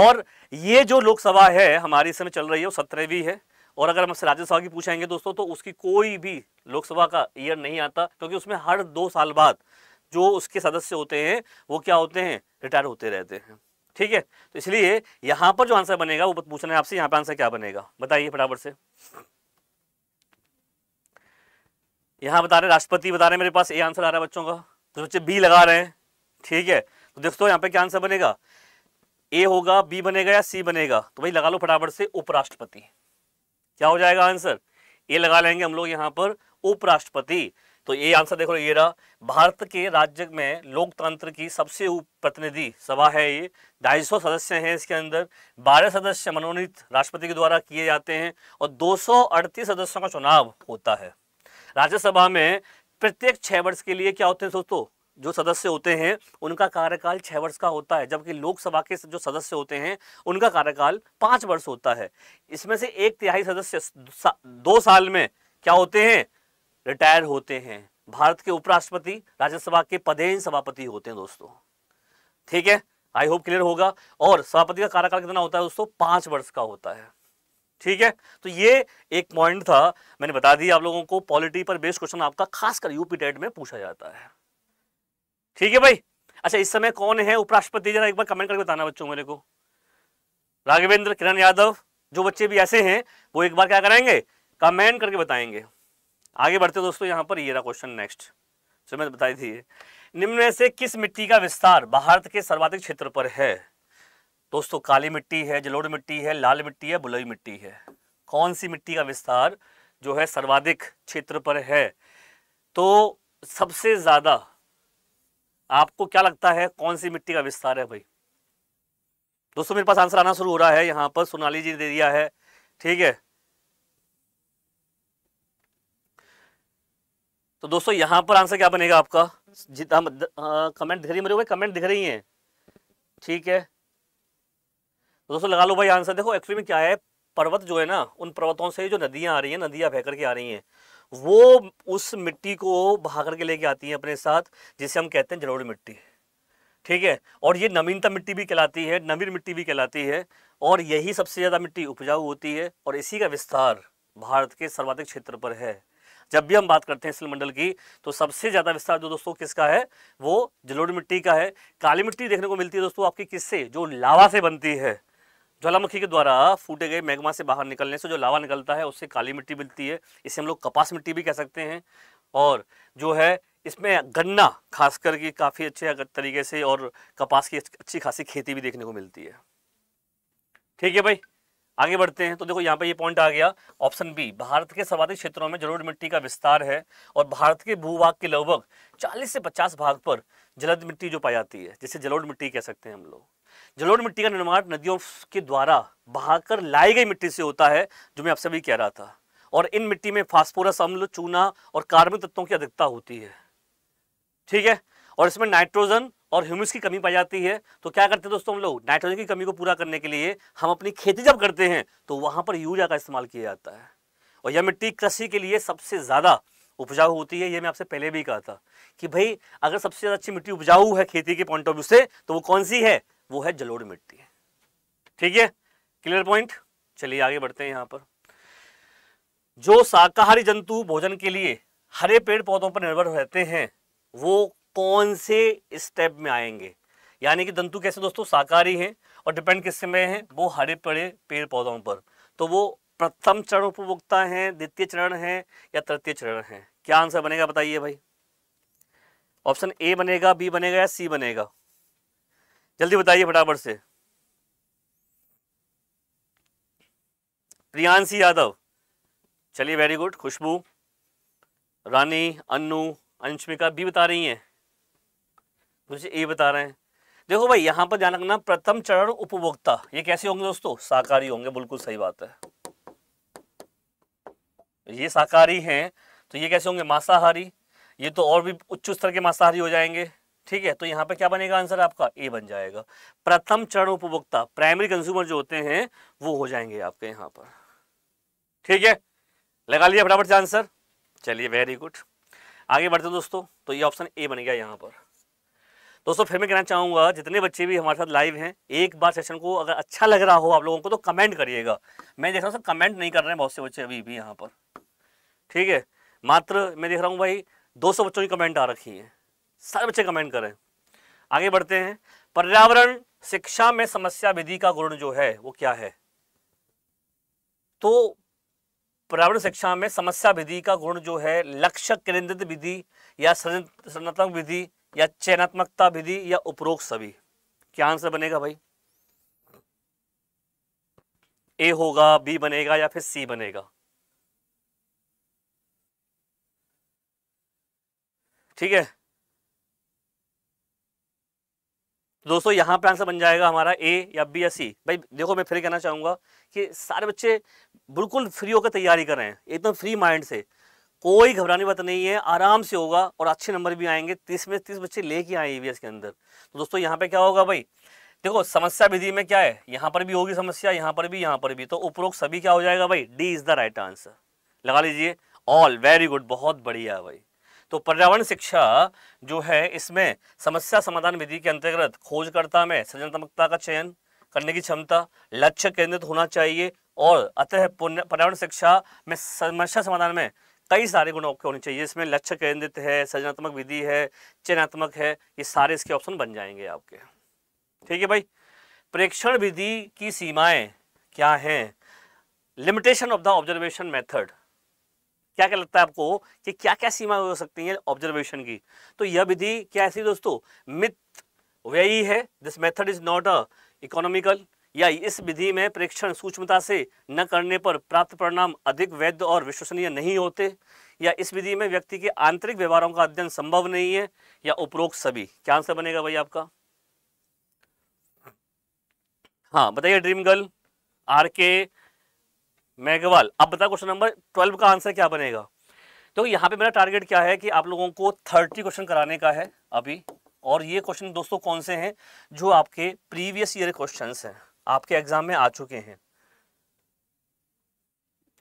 और ये जो लोकसभा है हमारी इस समय चल रही है वो सत्रहवीं है और अगर हमसे राज्यसभा की पूछेंगे दोस्तों तो उसकी कोई भी लोकसभा का ईयर नहीं आता क्योंकि उसमें हर दो साल बाद जो उसके सदस्य होते हैं वो क्या होते हैं रिटायर होते रहते हैं ठीक है तो इसलिए यहां पर जो आंसर बनेगा वो पूछना है आपसे यहां पर आंसर क्या बनेगा बताइए फटाफट से यहाँ बता रहे राष्ट्रपति बता रहे मेरे पास ए आंसर आ रहा है बच्चों का तो बच्चे बी लगा रहे हैं ठीक है तो देखो यहाँ पे क्या आंसर बनेगा ए होगा बी बनेगा या सी बनेगा तो भाई लगा लो फटाफट से उपराष्ट्रपति क्या हो जाएगा आंसर ये लगा लेंगे हम लोग यहाँ पर उपराष्ट्रपति तो ये आंसर देखो ये रहा भारत के राज्य में लोकतंत्र की सबसे प्रतिनिधि सभा है ये ढाई सौ सदस्य हैं इसके अंदर बारह सदस्य मनोनीत राष्ट्रपति के द्वारा किए जाते हैं और दो सदस्यों का चुनाव होता है राज्यसभा में प्रत्येक छः वर्ष के लिए क्या होते हैं दोस्तों जो सदस्य होते हैं उनका कार्यकाल छः वर्ष का होता है जबकि लोकसभा के जो सदस्य होते हैं उनका कार्यकाल पाँच वर्ष होता है इसमें से एक तिहाई सदस्य दो साल में क्या होते हैं रिटायर होते हैं भारत के उपराष्ट्रपति राज्यसभा के पदेन सभापति होते हैं दोस्तों ठीक है आई होप क्लियर होगा और सभापति का कार्यकाल कितना होता है दोस्तों पाँच वर्ष का होता है ठीक है तो ये एक पॉइंट था मैंने बता दिया आप लोगों को पॉलिटी पर बेस्ड क्वेश्चन आपका खासकर यूपी टेट में पूछा जाता है ठीक है भाई अच्छा इस समय कौन है उपराष्ट्रपति जरा एक बार कमेंट करके बताना बच्चों मेरे को राघवेंद्र किरण यादव जो बच्चे भी ऐसे हैं वो एक बार क्या करेंगे कमेंट करके बताएंगे आगे बढ़ते दोस्तों यहाँ पर ये रहा क्वेश्चन नेक्स्ट जो मैंने बताई थी निम्न में से किस मिट्टी का विस्तार भारत के सर्वाधिक क्षेत्र पर है दोस्तों काली मिट्टी है जलोड़ मिट्टी है लाल मिट्टी है बुलई मिट्टी है कौन सी मिट्टी का विस्तार जो है सर्वाधिक क्षेत्र पर है तो सबसे ज़्यादा आपको क्या लगता है कौन सी मिट्टी का विस्तार है भाई दोस्तों मेरे पास आंसर आना शुरू हो रहा है यहाँ पर सोनाली जी ने दे दिया है ठीक है तो दोस्तों यहाँ पर आंसर क्या बनेगा आपका जितना कमेंट दिख रही मेरे को कमेंट दिख रही है ठीक है तो दोस्तों लगा लो भाई आंसर देखो एक्चुअली में क्या है पर्वत जो है ना उन पर्वतों से जो नदियां आ रही हैं नदियां बह करके आ रही हैं वो उस मिट्टी को भाग के लेके आती है अपने साथ जिसे हम कहते हैं जलोड़ मिट्टी ठीक है और ये नवीनता मिट्टी भी कहलाती है नवीन मिट्टी भी कहलाती है और यही सबसे ज़्यादा मिट्टी उपजाऊ होती है और इसी का विस्तार भारत के सर्वाधिक क्षेत्र पर है जब भी हम बात करते हैं सिलमंडल की तो सबसे ज़्यादा विस्तार जो दोस्तों किसका है वो जलोड़ मिट्टी का है काली मिट्टी देखने को मिलती है दोस्तों आपकी किससे जो लावा से बनती है ज्वालामुखी के द्वारा फूटे गए मैग्मा से बाहर निकलने से जो लावा निकलता है उससे काली मिट्टी मिलती है इसे हम लोग कपास मिट्टी भी कह सकते हैं और जो है इसमें गन्ना खास करके काफ़ी अच्छे तरीके से और कपास की अच्छी खासी खेती भी देखने को मिलती है ठीक है भाई आगे बढ़ते हैं तो देखो यहाँ पे ये पॉइंट आ गया ऑप्शन बी भारत के सर्वाधिक क्षेत्रों में जलोढ़ मिट्टी का विस्तार है और भारत के भूभाग के लगभग 40 से 50 भाग पर जलद मिट्टी जो पाई जाती है जिसे जलोड़ मिट्टी कह सकते हैं हम लोग जलोढ़ मिट्टी का निर्माण नदियों के द्वारा बहाकर लाई गई मिट्टी से होता है जो मैं आपसे भी कह रहा था और इन मिट्टी में फास्फोरस अम्ल चूना और कार्बनिक तत्वों की अधिकता होती है ठीक है और इसमें नाइट्रोजन और ह्यूमस की कमी पाई जाती है तो क्या करते हैं दोस्तों हम लोग नाइट्रोजन की कमी को पूरा करने के लिए हम अपनी खेती जब करते हैं तो वहाँ पर यूरिया का इस्तेमाल किया जाता है और यह मिट्टी कृषि के लिए सबसे ज़्यादा उपजाऊ होती है ये मैं आपसे पहले भी कहा था कि भाई अगर सबसे ज़्यादा अच्छी मिट्टी उपजाऊ है खेती के पॉइंट ऑफ व्यू से तो वो कौन सी है वो है जलोढ़ मिट्टी ठीक है क्लियर पॉइंट चलिए आगे बढ़ते हैं यहां पर जो शाकाहारी जंतु भोजन के लिए हरे पेड़ पौधों पर निर्भर रहते हैं वो कौन से स्टेप में आएंगे यानी कि जंतु कैसे दोस्तों शाकाहारी हैं और डिपेंड किस में हैं वो हरे पड़े पेड़ पौधों पर तो वो प्रथम चरण उपभोक्ता हैं द्वितीय चरण हैं या तृतीय चरण हैं क्या आंसर बनेगा बताइए भाई ऑप्शन ए बनेगा बी बनेगा या सी बनेगा जल्दी बताइए फटाफट से प्रियांशी यादव चलिए वेरी गुड खुशबू रानी अनु अंशमिका भी बता रही हैं मुझे ए बता रहे हैं देखो भाई यहां पर ध्यान रखना प्रथम चरण उपभोक्ता ये कैसे होंगे दोस्तों साकारी होंगे बिल्कुल सही बात है ये साकारी हैं तो ये कैसे होंगे मांसाहारी ये तो और भी उच्च स्तर के मांसाहारी हो जाएंगे ठीक है तो यहाँ पे क्या बनेगा आंसर आपका ए बन जाएगा प्रथम चरण उपभोक्ता प्राइमरी कंज्यूमर जो होते हैं वो हो जाएंगे आपके यहाँ पर ठीक है लगा लिया फटाफट से आंसर चलिए वेरी गुड आगे बढ़ते दोस्तों तो ये ऑप्शन ए बन गया यहाँ पर दोस्तों फिर मैं कहना चाहूँगा जितने बच्चे भी हमारे साथ लाइव हैं एक बार सेशन को अगर अच्छा लग रहा हो आप लोगों को तो कमेंट करिएगा मैं देख रहा हूँ सर कमेंट नहीं कर रहे हैं बहुत से बच्चे अभी भी यहाँ पर ठीक है मात्र मैं देख रहा हूँ भाई 200 बच्चों की कमेंट आ रखी है सारे बच्चे कमेंट करें आगे बढ़ते हैं पर्यावरण शिक्षा में समस्या विधि का गुण जो है वो क्या है तो पर्यावरण शिक्षा में समस्या विधि का गुण जो है लक्ष्य केंद्रित विधि या सृजनात्मक विधि या चयनात्मकता विधि या उपरोक्त सभी क्या आंसर बनेगा भाई ए होगा बी बनेगा या फिर सी बनेगा ठीक है तो दोस्तों यहाँ पर आंसर बन जाएगा हमारा ए या बी या सी भाई देखो मैं फिर कहना चाहूँगा कि सारे बच्चे बिल्कुल फ्री होकर तैयारी कर रहे हैं एकदम फ्री माइंड से कोई घबराने बात नहीं है आराम से होगा और अच्छे नंबर भी आएंगे तीस में तीस बच्चे लेके आए ई के अंदर तो दोस्तों यहाँ पर क्या होगा भाई देखो समस्या विधि में क्या है यहाँ पर भी होगी समस्या यहाँ पर भी यहाँ पर भी तो उपरोक्त सभी क्या हो जाएगा भाई D is the right answer लगा लीजिए ऑल वेरी गुड बहुत बढ़िया भाई तो पर्यावरण शिक्षा जो है इसमें समस्या समाधान विधि के अंतर्गत खोजकर्ता में सृजनात्मकता का चयन करने की क्षमता लक्ष्य केंद्रित होना चाहिए और अतः पर्यावरण शिक्षा में समस्या समाधान में कई सारे गुण आपके होने चाहिए इसमें लक्ष्य केंद्रित है सृजनात्मक विधि है चयनात्मक है ये सारे इसके ऑप्शन बन जाएंगे आपके ठीक है भाई प्रेक्षण विधि की सीमाएं क्या हैं limitation of the observation method क्या क्या लगता है आपको कि क्या क्या सीमा हो सकती है ऑब्जर्वेशन की तो यह विधि क्या ऐसी दोस्तों मिथ व्ययी है this method is not a economical या इस विधि में परीक्षण सूक्ष्मता से न करने पर प्राप्त परिणाम अधिक वैध और विश्वसनीय नहीं होते या इस विधि में व्यक्ति के आंतरिक व्यवहारों का अध्ययन संभव नहीं है या उपरोक्त सभी क्या आंसर बनेगा भाई आपका हाँ बताइए ड्रीम गर्ल आर के मेघवाल अब बताओ क्वेश्चन नंबर ट्वेल्व का आंसर क्या बनेगा तो यहाँ पे मेरा टारगेट क्या है कि आप लोगों को थर्टी क्वेश्चन कराने का है अभी और ये क्वेश्चन दोस्तों कौन से हैं जो आपके प्रीवियस ईयर क्वेश्चन हैं आपके एग्जाम में आ चुके हैं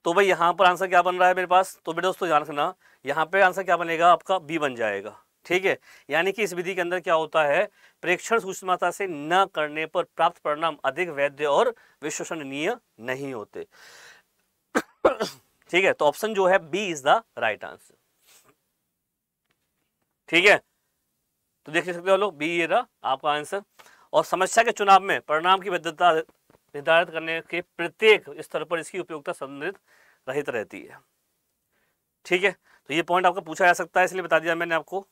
तो भाई यहाँ पर आंसर क्या बन रहा है मेरे पास तो बेटे दोस्तों ध्यान रखना यहाँ पे आंसर क्या बनेगा आपका बी बन जाएगा ठीक है यानी कि इस विधि के अंदर क्या होता है प्रेक्षण सूचनाता से न करने पर प्राप्त परिणाम अधिक वैध और विश्वसनीय नहीं होते ठीक है तो ऑप्शन जो है B is the right answer ठीक है तो देख सकते हो लोग बी ये रहा आपका आंसर और समस्या के चुनाव में परिणाम की वैधता निर्धारित करने के प्रत्येक स्तर पर इसकी उपयोगिता संबंधित रहित रहती है ठीक है तो ये पॉइंट आपका पूछा जा सकता है इसलिए बता दिया मैंने आपको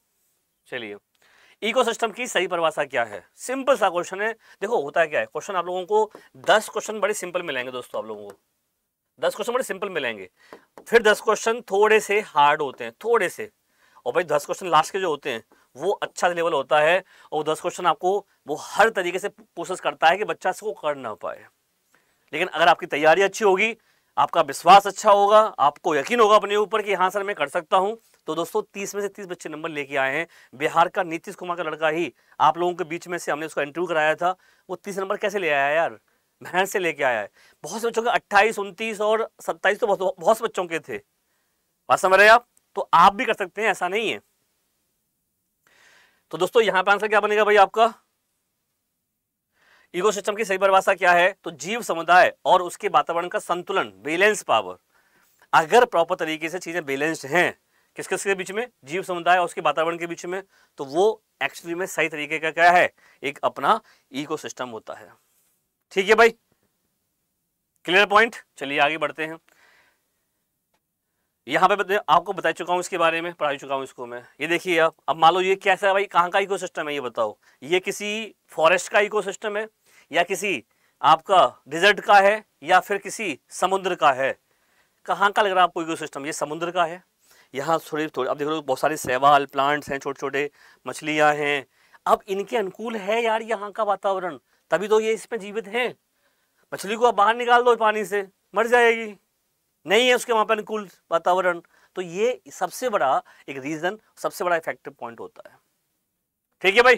चलिए इकोसिस्टम की सही परिभाषा क्या है सिंपल सा क्वेश्चन है देखो होता है क्या है क्वेश्चन आप लोगों को दस क्वेश्चन बड़े सिंपल मिलेंगे दोस्तों आप लोगों को दस क्वेश्चन बड़े सिंपल मिलेंगे फिर दस क्वेश्चन थोड़े से हार्ड होते हैं थोड़े से और भाई दस क्वेश्चन लास्ट के जो होते हैं वो अच्छा लेवल होता है और दस क्वेश्चन आपको वो हर तरीके से कोशिश करता है कि बच्चा इसको कर ना पाए लेकिन अगर आपकी तैयारी अच्छी होगी आपका विश्वास अच्छा होगा आपको यकीन होगा अपने ऊपर कि हाँ सर मैं कर सकता हूँ तो दोस्तों तीस में से तीस बच्चे नंबर लेके आए हैं बिहार का नीतीश कुमार का लड़का ही आप लोगों के बीच में से हमने उसका इंटरव्यू कराया था वो तीस नंबर कैसे ले आया यार मेहनत से लेके आया है बहुत से बच्चों के अट्ठाईस उनतीस और सत्ताईस तो बहुत बहुत से बच्चों के थे बात समझ रहे आप तो आप भी कर सकते हैं ऐसा नहीं है तो दोस्तों यहां पर आंसर क्या बनेगा भाई आपका इको सिस्टम की सही परिभाषा क्या है तो जीव समुदाय और उसके वातावरण का संतुलन बैलेंस पावर अगर प्रॉपर तरीके से चीजें बैलेंस हैं किस किसके बीच में जीव समुदाय और उसके वातावरण के बीच में तो वो एक्चुअली में सही तरीके का क्या है एक अपना इकोसिस्टम होता है ठीक है भाई क्लियर पॉइंट चलिए आगे बढ़ते हैं यहाँ पे आपको बता चुका हूँ इसके बारे में पढ़ा चुका हूँ इसको मैं ये देखिए आप अब मान लो ये कैसा भाई कहाँ का इकोसिस्टम है ये बताओ ये किसी फॉरेस्ट का इकोसिस्टम है या किसी आपका डिजर्ट का है या फिर किसी समुद्र का है कहाँ का लग रहा है आपको इकोसिस्टम ये समुद्र का है यहाँ थोड़ी थोड़ी अब देख लो बहुत सारे सेवाल प्लांट्स हैं छोटे छोटे मछलियाँ हैं अब इनके अनुकूल है यार यहाँ का वातावरण तभी तो ये इसमें जीवित हैं मछली को आप बाहर निकाल दो पानी से मर जाएगी नहीं है उसके वहाँ पर अनुकूल वातावरण तो ये सबसे बड़ा एक रीज़न सबसे बड़ा इफेक्टिव पॉइंट होता है ठीक है भाई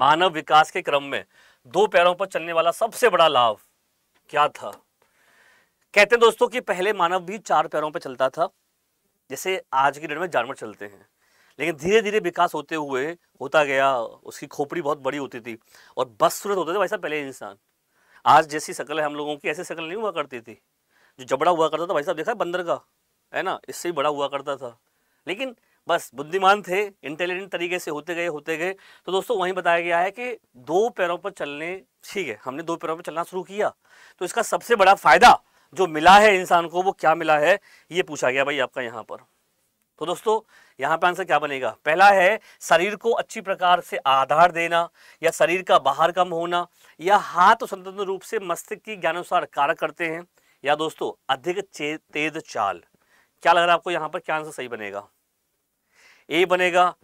मानव विकास के क्रम में दो पैरों पर चलने वाला सबसे बड़ा लाभ क्या था कहते हैं दोस्तों कि पहले मानव भी चार पैरों पर चलता था जैसे आज की डेट में जानवर चलते हैं लेकिन धीरे धीरे विकास होते हुए होता गया उसकी खोपड़ी बहुत बड़ी होती थी और बस सूरत होते थे वैसा पहले इंसान आज जैसी शक्ल है हम लोगों की ऐसी शक्ल नहीं हुआ करती थी जो जबड़ा हुआ करता था भाई साहब देखा बंदर का है ना इससे ही बड़ा हुआ करता था लेकिन बस बुद्धिमान थे इंटेलिजेंट तरीके से होते गए होते गए तो दोस्तों वहीं बताया गया है कि दो पैरों पर चलने ठीक है हमने दो पैरों पर चलना शुरू किया तो इसका सबसे बड़ा फ़ायदा जो मिला है इंसान को वो क्या मिला है ये पूछा गया भाई आपका यहाँ पर तो दोस्तों यहाँ पे आंसर क्या बनेगा पहला है शरीर को अच्छी प्रकार से आधार देना या शरीर का बाहर कम होना या हाथ स्वतंत्र रूप से मस्तिष्क की ज्ञानुसार कार्य करते हैं या दोस्तों अधिक तेज चाल क्या लग रहा है आपको यहाँ पर क्या आंसर सही बनेगा ए बनेगा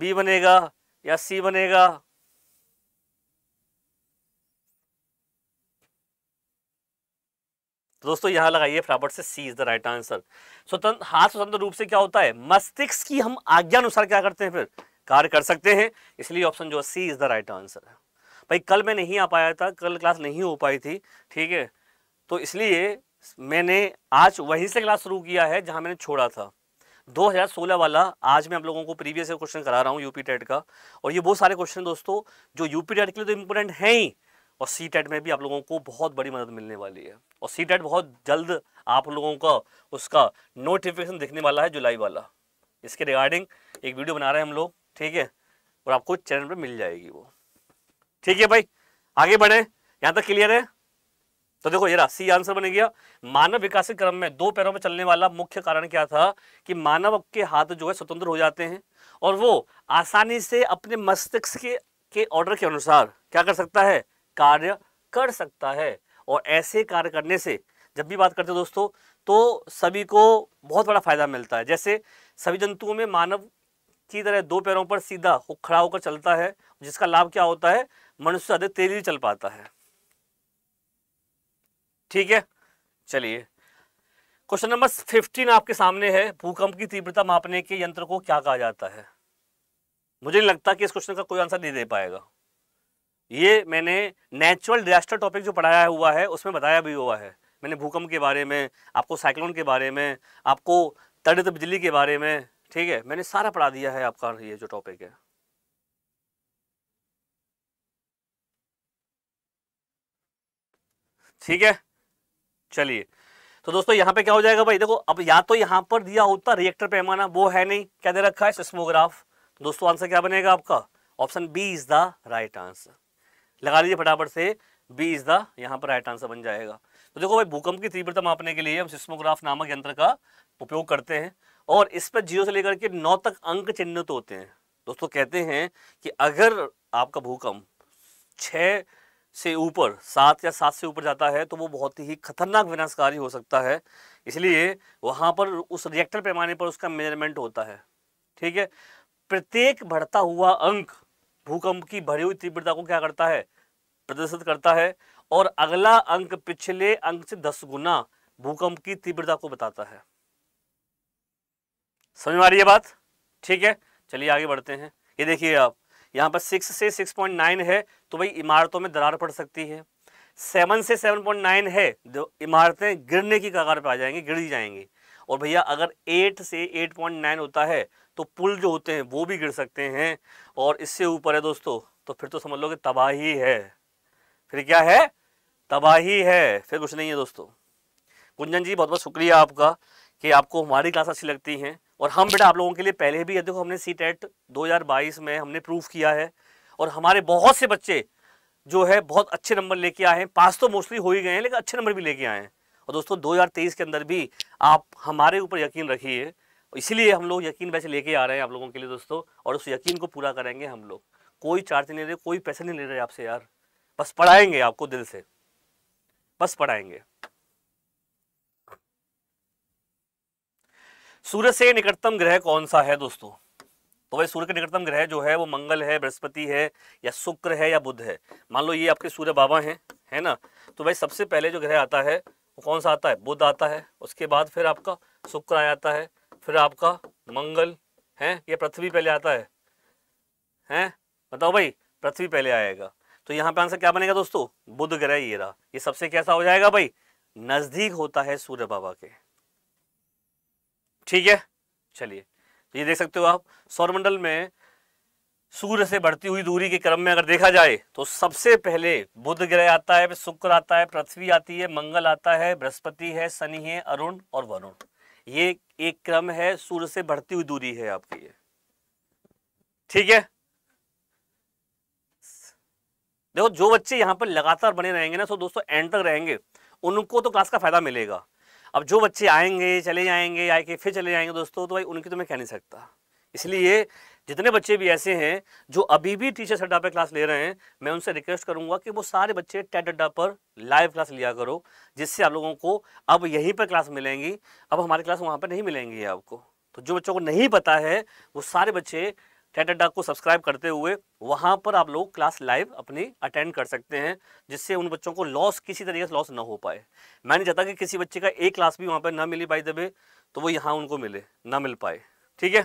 बी बनेगा या सी बनेगा तो दोस्तों यहाँ लगाइए फटाफट से C is the right answer स्वतंत्र हाथ स्वतंत्र रूप से क्या होता है मस्तिष्क की हम आज्ञानुसार क्या करते हैं फिर कार्य कर सकते हैं इसलिए ऑप्शन जो C is the right answer भाई कल मैं नहीं आ पाया था कल क्लास नहीं हो पाई थी ठीक है तो इसलिए मैंने आज वहीं से क्लास शुरू किया है जहाँ मैंने छोड़ा था 2016 वाला आज मैं आप लोगों को प्रीवियस क्वेश्चन करा रहा हूँ यूपी टेट का और ये बहुत सारे क्वेश्चन दोस्तों जो यूपी टेट के लिए तो इम्पोर्टेंट हैं ही और सी टेट में भी आप लोगों को बहुत बड़ी मदद मिलने वाली है और सी टेट बहुत जल्द आप लोगों का उसका नोटिफिकेशन दिखने वाला है जुलाई वाला इसके रिगार्डिंग एक वीडियो बना रहे हैं हम लोग ठीक है और आपको चैनल पर मिल जाएगी वो ठीक है भाई आगे बढ़े यहाँ तक क्लियर है तो देखो ये सी आंसर बने गया मानव विकास के क्रम में दो पैरों में चलने वाला मुख्य कारण क्या था कि मानव के हाथ जो है स्वतंत्र हो जाते हैं और वो आसानी से अपने मस्तिष्क के के ऑर्डर के अनुसार क्या कर सकता है कार्य कर सकता है और ऐसे कार्य करने से जब भी बात करते हैं दोस्तों तो सभी को बहुत बड़ा फायदा मिलता है जैसे सभी जंतुओं में मानव की तरह दो पैरों पर सीधा खड़ा होकर चलता है जिसका लाभ क्या होता है मनुष्य अधिक तेजी चल पाता है ठीक है चलिए क्वेश्चन नंबर फिफ्टीन आपके सामने है भूकंप की तीव्रता मापने के यंत्र को क्या कहा जाता है मुझे नहीं लगता कि इस क्वेश्चन का कोई आंसर नहीं दे पाएगा ये मैंने नेचुरल डिजास्टर टॉपिक जो पढ़ाया हुआ है उसमें बताया भी हुआ है मैंने भूकंप के बारे में आपको साइक्लोन के बारे में आपको तड़ित बिजली के बारे में ठीक है मैंने सारा पढ़ा दिया है आपका ये जो टॉपिक है ठीक है चलिए तो दोस्तों यहाँ पे क्या हो जाएगा भाई देखो अब या तो यहाँ पर दिया होता रिएक्टर पैमाना वो है नहीं क्या दे रखा है सिस्मोग्राफ दोस्तों आंसर क्या बनेगा आपका option B is the right answer लगा लीजिए फटाफट से बी इज द यहाँ पर राइट आंसर बन जाएगा तो देखो भाई भूकंप की तीव्रता मापने के लिए हम सिस्मोग्राफ नामक यंत्र का उपयोग करते हैं और इस पर जीरो से लेकर के नौ तक अंक चिन्हित होते हैं दोस्तों कहते हैं कि अगर आपका भूकंप छ से ऊपर सात या सात से ऊपर जाता है तो वो बहुत ही खतरनाक विनाशकारी हो सकता है इसलिए वहाँ पर उस रिएक्टर पैमाने पर उसका मेजरमेंट होता है ठीक है प्रत्येक बढ़ता हुआ अंक भूकंप की भरी हुई तीव्रता को क्या करता है प्रदर्शित करता है और अगला अंक पिछले अंक से दस गुना भूकंप की तीव्रता को बताता है समझ में आ रही है बात ठीक है चलिए आगे बढ़ते हैं ये देखिए आप यहाँ पर सिक्स से सिक्स पॉइंट नाइन है तो भाई इमारतों में दरार पड़ सकती है सेवन से सेवन पॉइंट नाइन है जो इमारतें गिरने की कगार पर आ जाएंगी गिर जाएंगी और भैया अगर एट से एट पॉइंट नाइन होता है तो पुल जो होते हैं वो भी गिर सकते हैं और इससे ऊपर है दोस्तों तो फिर तो समझ लो कि तबाही है फिर क्या है तबाही है फिर कुछ नहीं है दोस्तों कुंजन जी बहुत बहुत शुक्रिया आपका कि आपको हमारी क्लास अच्छी लगती हैं और हम बेटा आप लोगों के लिए पहले भी देखो हमने सी टेट 2022 में हमने प्रूफ किया है और हमारे बहुत से बच्चे जो है बहुत अच्छे नंबर लेके आए हैं पास तो मोस्टली हो ही गए हैं लेकिन अच्छे नंबर भी लेके आए हैं और दोस्तों 2023 के अंदर भी आप हमारे ऊपर यकीन रखिए इसीलिए हम लोग यकीन वैसे लेके आ रहे हैं आप लोगों के लिए दोस्तों और उस यकीन को पूरा करेंगे हम लोग कोई चार्ज नहीं ले रहे कोई पैसे नहीं ले रहे आपसे यार बस पढ़ाएंगे आपको दिल से बस पढ़ाएंगे सूर्य से निकटतम ग्रह कौन सा है दोस्तों तो भाई सूर्य के निकटतम ग्रह जो है वो मंगल है बृहस्पति है या शुक्र है या बुध है मान लो ये आपके सूर्य बाबा हैं है ना तो भाई सबसे पहले जो ग्रह आता है वो कौन सा आता है बुध आता है उसके बाद फिर आपका शुक्र आ जाता है फिर आपका मंगल है ये पृथ्वी पहले आता है हैं बताओ भाई पृथ्वी पहले आएगा तो यहाँ पे आंसर क्या बनेगा दोस्तों बुध ग्रह ये रहा ये सबसे कैसा हो जाएगा भाई नजदीक होता है सूर्य बाबा के ठीक है चलिए तो ये देख सकते हो आप सौरमंडल में सूर्य से बढ़ती हुई दूरी के क्रम में अगर देखा जाए तो सबसे पहले बुध ग्रह आता है शुक्र आता है पृथ्वी आती है मंगल आता है बृहस्पति है शनि है अरुण और वरुण ये एक क्रम है सूर्य से बढ़ती हुई दूरी है आपकी ये ठीक है देखो जो बच्चे यहां पर लगातार बने रहेंगे ना सो दोस्तों एंड तक रहेंगे उनको तो क्लास का फायदा मिलेगा अब जो बच्चे आएंगे चले जाएंगे आए के फिर चले जाएंगे दोस्तों तो भाई उनकी तो मैं कह नहीं सकता इसलिए जितने बच्चे भी ऐसे हैं जो अभी भी टीचर्स अड्डा पर क्लास ले रहे हैं मैं उनसे रिक्वेस्ट करूंगा कि वो सारे बच्चे टेट अड्डा पर लाइव क्लास लिया करो जिससे आप लोगों को अब यहीं पर क्लास मिलेंगी अब हमारी क्लास वहाँ पर नहीं मिलेंगी आपको तो जो बच्चों को नहीं पता है वो सारे बच्चे टेट अड्डा को सब्सक्राइब करते हुए वहाँ पर आप लोग क्लास लाइव अपनी अटेंड कर सकते हैं जिससे उन बच्चों को लॉस किसी तरीके से लॉस ना हो पाए मैं नहीं चाहता कि किसी बच्चे का एक क्लास भी वहाँ पर ना मिली पाई दबे तो वो यहाँ उनको मिले ना मिल पाए ठीक है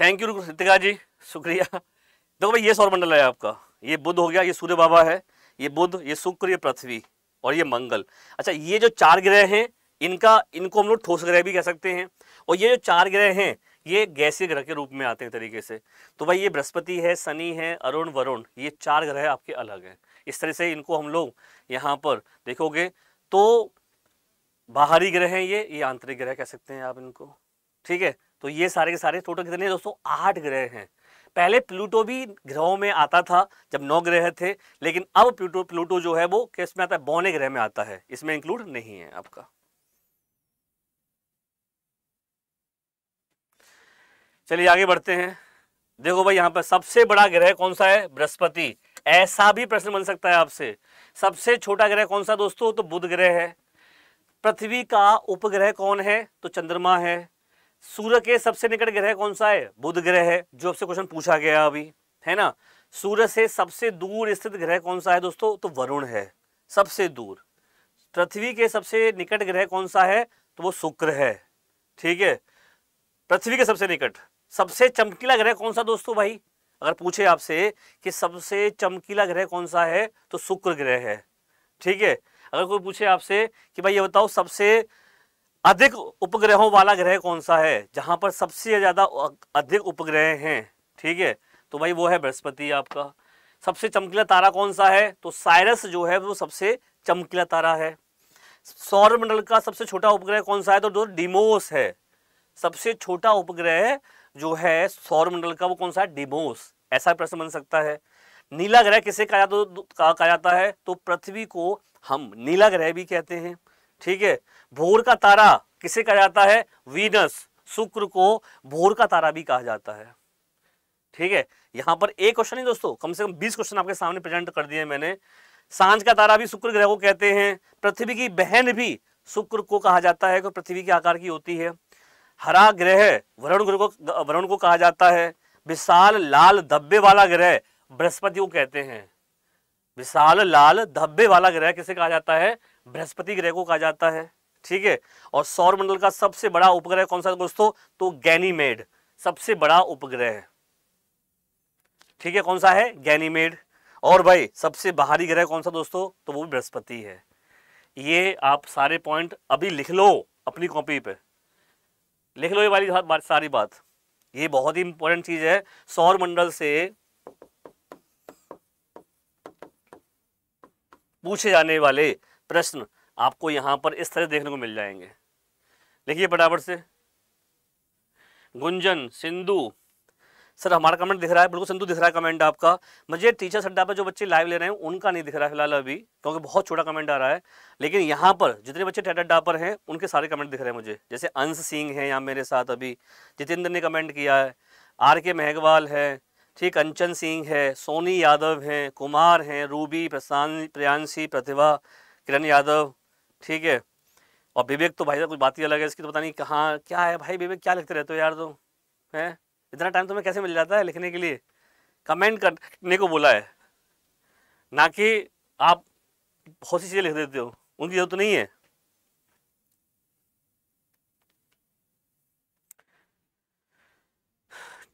थैंक यू रितिका जी शुक्रिया देखो भाई ये सौरमंडल है आपका ये बुध हो गया ये सूर्य बाबा है ये बुध ये शुक्र ये पृथ्वी और ये मंगल अच्छा ये जो चार ग्रह हैं इनका इनको हम लोग ठोस ग्रह भी कह सकते हैं और ये जो चार ग्रह हैं ये गैसीय ग्रह के रूप में आते हैं तरीके से तो भाई ये बृहस्पति है शनि है अरुण वरुण ये चार ग्रह आपके अलग हैं इस तरह से इनको हम लोग यहाँ पर देखोगे तो बाहरी ग्रह हैं ये ये आंतरिक ग्रह कह सकते हैं आप इनको ठीक है तो ये सारे के सारे टोटल कितने दोस्तों आठ ग्रह हैं पहले प्लूटो भी ग्रहों में आता था जब नौ ग्रह थे लेकिन अब प्लूटो प्लूटो जो है वो किस में आता है बौने ग्रह में आता है इसमें इंक्लूड नहीं है आपका चलिए आगे बढ़ते हैं देखो भाई यहाँ पर सबसे बड़ा ग्रह कौन सा है बृहस्पति ऐसा भी प्रश्न बन सकता है आपसे सबसे छोटा ग्रह कौन सा दोस्तों तो बुध ग्रह है पृथ्वी का उपग्रह कौन है तो चंद्रमा है सूर्य के सबसे निकट ग्रह कौन सा है बुध ग्रह है जो आपसे क्वेश्चन पूछा गया अभी है ना सूर्य से सबसे दूर स्थित ग्रह कौन सा है दोस्तों तो वरुण है सबसे दूर पृथ्वी के सबसे निकट ग्रह कौन सा है तो वो शुक्र है ठीक है पृथ्वी के सबसे निकट सबसे चमकीला ग्रह कौन सा दोस्तों भाई अगर पूछे आपसे कि सबसे चमकीला ग्रह कौन सा है तो शुक्र ग्रह है ठीक है अगर कोई पूछे आपसे कि भाई ये बताओ सबसे अधिक उपग्रहों वाला ग्रह कौन सा है जहां पर सबसे ज़्यादा अधिक उपग्रह हैं ठीक है तो भाई वो है बृहस्पति आपका सबसे चमकीला तारा कौन सा है तो साइरस जो है वो सबसे चमकीला तारा है सौर मंडल का सबसे छोटा उपग्रह कौन सा है तो जो डिमोस है सबसे छोटा उपग्रह जो है सौर मंडल का वो कौन सा है डिमोस ऐसा प्रश्न बन सकता है नीला ग्रह किसे कहा जाता कहा जाता है तो पृथ्वी को हम नीला ग्रह भी कहते हैं ठीक है भोर का तारा किसे कहा जाता है वीनस शुक्र को भोर का तारा भी कहा जाता है ठीक है यहां पर एक क्वेश्चन ही दोस्तों कम से कम बीस क्वेश्चन आपके सामने प्रेजेंट कर दिए मैंने सांझ का तारा भी शुक्र ग्रह को कहते हैं पृथ्वी की बहन भी शुक्र को कहा जाता है पृथ्वी के आकार की होती है हरा ग्रह वरुण ग्रह को वरुण को कहा जाता है विशाल लाल धब्बे वाला ग्रह बृहस्पति को कहते हैं विशाल लाल धब्बे वाला ग्रह किसे कहा जाता है बृहस्पति ग्रह को कहा जाता है ठीक है और सौर मंडल का सबसे बड़ा उपग्रह कौन सा दोस्तों तो गैनीमेड सबसे बड़ा उपग्रह ठीक है कौन सा है गैनीमेड और भाई सबसे बाहरी ग्रह कौन सा दोस्तों तो वो बृहस्पति है ये आप सारे पॉइंट अभी लिख लो अपनी कॉपी पे लिख लो ये वाली बात, सारी बात ये बहुत ही इंपॉर्टेंट चीज है सौर मंडल से पूछे जाने वाले प्रश्न आपको यहाँ पर इस तरह देखने को मिल जाएंगे देखिए फटाफट से गुंजन सिंधु सर हमारा कमेंट दिख रहा है बिल्कुल सिंधु दिख रहा है कमेंट आपका मुझे टीचर अड्डा पर जो बच्चे लाइव ले रहे हैं उनका नहीं दिख रहा है फिलहाल अभी क्योंकि बहुत छोटा कमेंट आ रहा है लेकिन यहाँ पर जितने बच्चे टेटर अड्डा पर हैं उनके सारे कमेंट दिख रहे हैं मुझे जैसे अंश सिंह हैं यहाँ मेरे साथ अभी जितेंद्र ने कमेंट किया है आर के मेहगवाल है ठीक अंचन सिंह है सोनी यादव हैं कुमार हैं रूबी प्रशांत प्रियांशी प्रतिभा किरण यादव ठीक है और विवेक तो भाई साहब कुछ बात ही अलग है इसकी तो पता नहीं कहाँ क्या है भाई विवेक क्या लिखते रहते हो यार तुम है इतना टाइम तुम्हें कैसे मिल जाता है लिखने के लिए कमेंट करने को बोला है ना कि आप बहुत सी चीज़ें लिख देते हो उनकी जरूरत तो नहीं है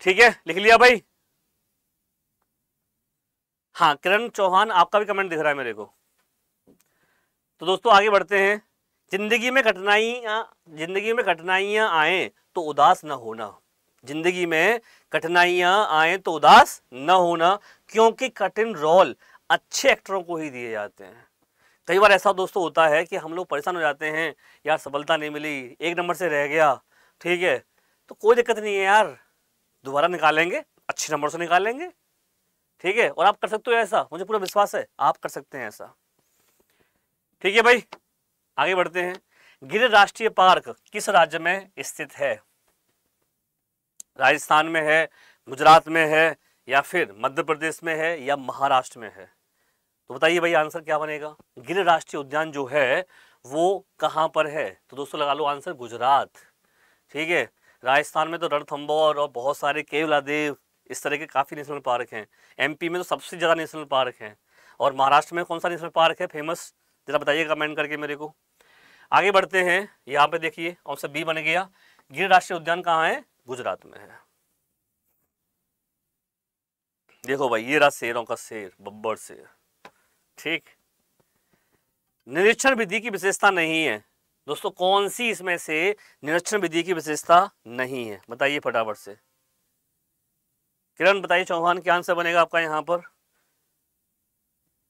ठीक है लिख लिया भाई हाँ किरण चौहान आपका भी कमेंट दिख रहा है मेरे को तो दोस्तों आगे बढ़ते हैं जिंदगी में कठिनाइयाँ जिंदगी में कठिनाइयाँ आए तो उदास न होना जिंदगी में कठिनाइयाँ आए तो उदास न होना क्योंकि कठिन रोल अच्छे एक्टरों को ही दिए जाते हैं कई बार ऐसा दोस्तों होता है कि हम लोग परेशान हो जाते हैं यार सफलता नहीं मिली एक नंबर से रह गया ठीक है तो कोई दिक्कत नहीं है यार दोबारा निकालेंगे अच्छे नंबर से निकालेंगे ठीक है और आप कर सकते हो ऐसा मुझे पूरा विश्वास है आप कर सकते हैं ऐसा ठीक है भाई आगे बढ़ते हैं गिर राष्ट्रीय पार्क किस राज्य में स्थित है राजस्थान में है गुजरात में है या फिर मध्य प्रदेश में है या महाराष्ट्र में है तो बताइए भाई आंसर क्या बनेगा गिर राष्ट्रीय उद्यान जो है वो कहाँ पर है तो दोस्तों लगा लो आंसर गुजरात ठीक है राजस्थान में तो रणथम्बोर और बहुत सारे केवलादेव इस तरह के काफ़ी नेशनल पार्क हैं एमपी में तो सबसे ज़्यादा नेशनल पार्क हैं और महाराष्ट्र में कौन सा नेशनल पार्क है फेमस ज़रा बताइए कमेंट करके मेरे को आगे बढ़ते हैं यहाँ पे देखिए ऑप्शन बी बन गया गिर राष्ट्रीय उद्यान कहाँ है गुजरात में है देखो भाई ये रहा शेरों का शेर बब्बर शेर ठीक निरीक्षण विधि की विशेषता नहीं है दोस्तों कौन सी इसमें से निरीक्षण विधि की विशेषता नहीं है बताइए फटाफट से किरण बताइए चौहान क्या आंसर बनेगा आपका यहाँ पर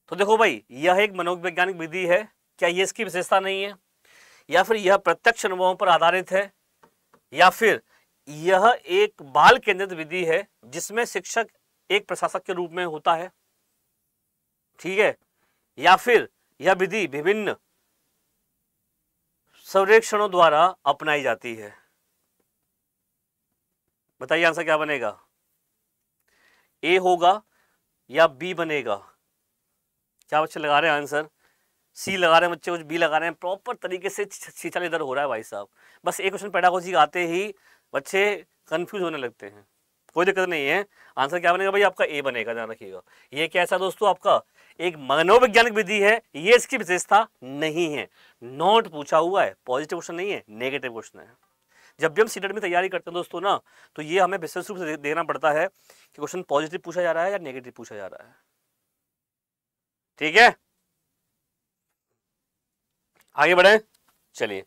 तो देखो भाई यह एक मनोवैज्ञानिक विधि है क्या ये इसकी विशेषता नहीं है या फिर यह प्रत्यक्ष अनुभवों पर आधारित है या फिर यह एक बाल केंद्रित विधि है जिसमें शिक्षक एक प्रशासक के रूप में होता है ठीक है या फिर यह विधि विभिन्न सर्वेक्षणों द्वारा अपनाई जाती है बताइए आंसर क्या बनेगा ए होगा या बी बनेगा क्या बच्चे लगा रहे हैं आंसर सी लगा रहे हैं बच्चे कुछ बी लगा रहे हैं प्रॉपर तरीके से शीशा इधर हो रहा है भाई साहब बस एक क्वेश्चन पेडागोजी आते ही बच्चे कन्फ्यूज होने लगते हैं कोई दिक्कत नहीं है आंसर क्या बनेगा भाई आपका ए बनेगा ध्यान रखिएगा ये कैसा दोस्तों आपका एक मनोवैज्ञानिक विधि है ये इसकी विशेषता नहीं है नॉट पूछा हुआ है पॉजिटिव क्वेश्चन नहीं है नेगेटिव क्वेश्चन है जब भी हम सीटेट में तैयारी करते हैं दोस्तों ना तो ये हमें विशेष रूप से देखना पड़ता है कि क्वेश्चन पॉजिटिव पूछा जा रहा है या नेगेटिव पूछा जा रहा है ठीक है आगे बढ़े चलिए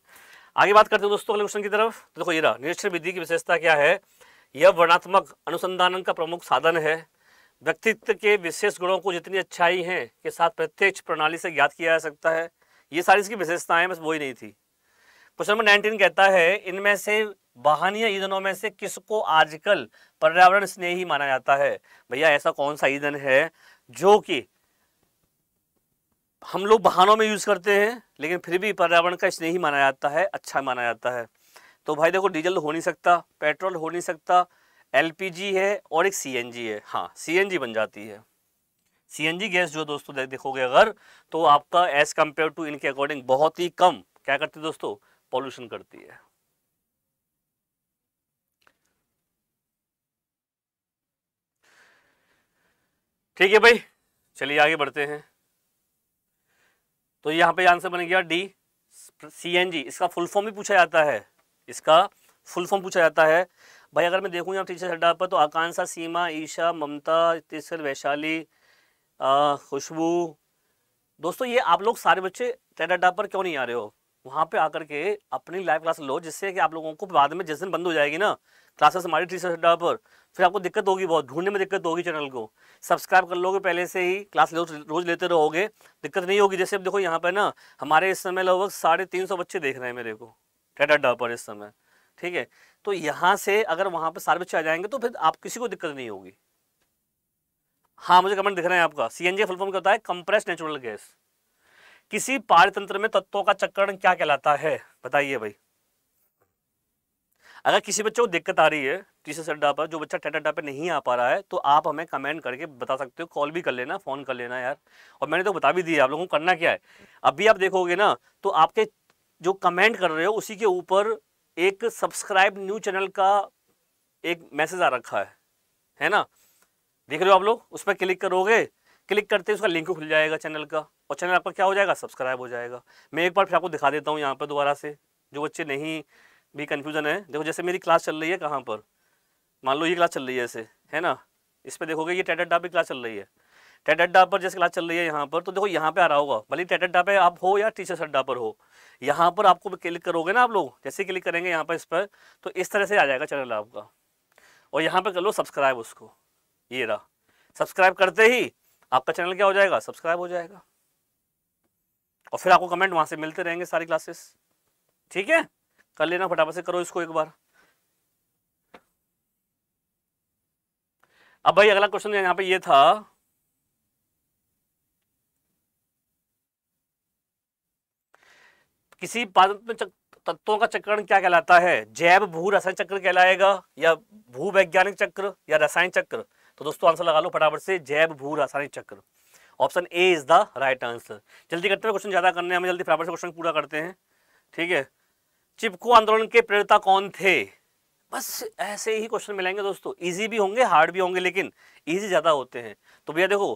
आगे बात करते हैं दोस्तों अगले क्वेश्चन की तरफ तो देखो ये रहा निरीक्षण विधि की विशेषता क्या है यह वर्णात्मक अनुसंधान का प्रमुख साधन है व्यक्तित्व के विशेष गुणों को जितनी अच्छाई है के साथ प्रत्यक्ष प्रणाली से ज्ञात किया जा सकता है ये सारी इसकी विशेषताएं बस वो ही नहीं थी क्वेश्चन नंबर नाइनटीन कहता है इनमें से वाहनीय ईंधनों में से किसको आजकल पर्यावरण स्नेही माना जाता है भैया ऐसा कौन सा ईंधन है जो कि हम लोग बहानों में यूज़ करते हैं लेकिन फिर भी पर्यावरण का स्नेही माना जाता है अच्छा माना जाता है तो भाई देखो डीजल हो नहीं सकता पेट्रोल हो नहीं सकता एलपीजी है और एक सीएनजी है हाँ सीएनजी बन जाती है सीएनजी गैस जो दोस्तों देखोगे अगर तो आपका एज़ कम्पेयर टू इनके अकॉर्डिंग बहुत ही कम क्या करती दोस्तों पॉल्यूशन करती है ठीक है भाई चलिए आगे बढ़ते हैं तो यहाँ पे आंसर बन गया डी सी एन जी इसका फुल फॉर्म भी पूछा जाता है इसका फुल फॉर्म पूछा जाता है भाई अगर मैं देखूँ यहाँ टीचर अड्डा पर तो आकांक्षा सीमा ईशा ममता तीसर वैशाली खुशबू दोस्तों ये आप लोग सारे बच्चे टेट अड्डा पर क्यों नहीं आ रहे हो वहाँ पे आकर के अपनी लाइव क्लास लो जिससे कि आप लोगों को बाद में जिस दिन बंद हो जाएगी ना क्लासेस हमारी टीचर अड्डा पर फिर आपको दिक्कत होगी बहुत ढूंढने में दिक्कत होगी चैनल को सब्सक्राइब कर लोगे पहले से ही क्लास रोज लेते रहोगे दिक्कत नहीं होगी जैसे अब देखो यहाँ पर ना हमारे इस समय लगभग साढ़े तीन सौ बच्चे देख रहे हैं मेरे को टेटा डा पर इस समय ठीक है तो यहाँ से अगर वहाँ पर सारे बच्चे आ जाएंगे तो फिर आप किसी को दिक्कत नहीं होगी हाँ मुझे कमेंट दिख रहा है आपका सी एन जी फुलफॉर्म क्या होता है कंप्रेस नेचुरल गैस किसी पारितंत्र में तत्वों का चक्रण क्या कहलाता है बताइए भाई अगर किसी बच्चे को दिक्कत आ रही है किसी सड्डा पर जो बच्चा टेटाडा पर नहीं आ पा रहा है तो आप हमें कमेंट करके बता सकते हो कॉल भी कर लेना फ़ोन कर लेना यार और मैंने तो बता भी दिया आप लोगों को करना क्या है अभी आप देखोगे ना तो आपके जो कमेंट कर रहे हो उसी के ऊपर एक सब्सक्राइब न्यू चैनल का एक मैसेज आ रखा है है ना देख रहे हो आप लोग उस पर क्लिक करोगे क्लिक करते उसका लिंक खुल जाएगा चैनल का और चैनल आपका क्या हो जाएगा सब्सक्राइब हो जाएगा मैं एक बार फिर आपको दिखा देता हूँ यहाँ पर दोबारा से जो बच्चे नहीं भी कन्फ्यूज़न है देखो जैसे मेरी क्लास चल रही है कहाँ पर मान लो ये क्लास चल रही है ऐसे है ना इस पर देखोगे ये टेट अड्डा पर क्लास चल रही है टेट अड्डा पर जैसे क्लास चल रही है यहाँ पर तो देखो यहाँ पे आ रहा होगा भले टेट अड्डा पे आप हो या टीचर्स अड्डा पर हो यहाँ पर आपको क्लिक करोगे ना आप लोग जैसे क्लिक करेंगे यहाँ पर इस पर तो इस तरह से आ जाएगा चैनल आपका और यहाँ पर कर लो सब्सक्राइब उसको ये रहा सब्सक्राइब करते ही आपका चैनल क्या हो जाएगा सब्सक्राइब हो जाएगा और फिर आपको कमेंट वहाँ से मिलते रहेंगे सारी क्लासेस ठीक है कर लेना फटाफट से करो इसको एक बार अब भाई अगला क्वेश्चन यहाँ पे ये था किसी पारंपरिक तत्वों का चक्रण क्या कहलाता है जैव भू रसायन चक्र कहलाएगा या भू वैज्ञानिक चक्र या रसायन चक्र तो दोस्तों आंसर लगा लो फटाफट से जैव भू रासायनिक चक्र option A is the right answer जल्दी करते हैं क्वेश्चन ज्यादा करने हमें जल्दी फटाफट से क्वेश्चन पूरा करते हैं ठीक है चिपको आंदोलन के प्रेरता कौन थे बस ऐसे ही क्वेश्चन मिलेंगे दोस्तों इजी भी होंगे हार्ड भी होंगे लेकिन इजी ज़्यादा होते हैं तो भैया देखो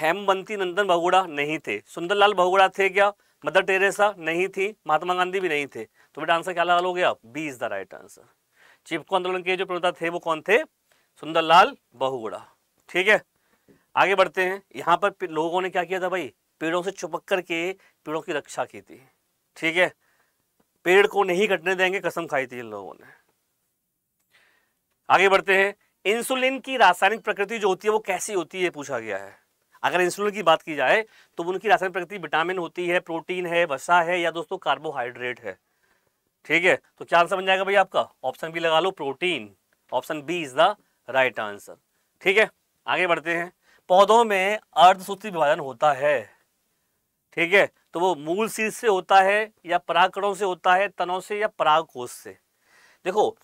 हेमवंती नंदन भगोड़ा नहीं थे सुंदरलाल भगोड़ा थे क्या मदर टेरेसा नहीं थी महात्मा गांधी भी नहीं थे तो बेटा आंसर क्या लगा लोगे आप B is the right answer Chipko आंदोलन के जो प्रवक्ता थे वो कौन थे सुंदरलाल बहुगुड़ा ठीक है आगे बढ़ते हैं यहाँ पर लोगों ने क्या किया था भाई पेड़ों से चुपक करके पेड़ों की रक्षा की थी ठीक है पेड़ को नहीं कटने देंगे कसम खाई थी इन लोगों ने आगे बढ़ते हैं इंसुलिन की रासायनिक प्रकृति जो होती है वो कैसी होती है पूछा गया है अगर इंसुलिन की बात की जाए तो उनकी रासायनिक प्रकृति विटामिन होती है प्रोटीन है वसा है या दोस्तों कार्बोहाइड्रेट है ठीक है तो क्या आंसर बन जाएगा भाई आपका ऑप्शन बी लगा लो protein option B is the right answer ठीक है आगे बढ़ते हैं पौधों में अर्धसूत्री विभाजन होता है ठीक है तो वो मूल सीज से होता है या परागकणों से होता है तनों से या परागकोश से देखो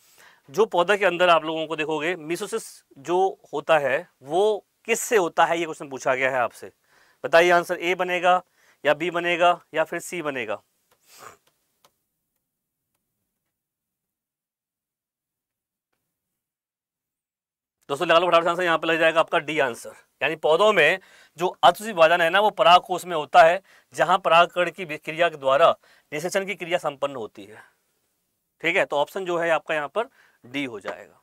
जो पौधा के अंदर आप लोगों को देखोगे मिसोसिस जो होता है वो किससे होता है ये क्वेश्चन पूछा गया है आपसे बताइए आंसर ए बनेगा या बी बनेगा या फिर सी बनेगा दोस्तों लगा लो फटाफट आंसर यहाँ पे लग जाएगा आपका डी आंसर यानी पौधों में जो विभाजन है ना वो पराग कोष में होता है जहां परागकण की क्रिया के द्वारा निषेचन की क्रिया संपन्न होती है ठीक है तो ऑप्शन जो है आपका यहाँ पर डी हो जाएगा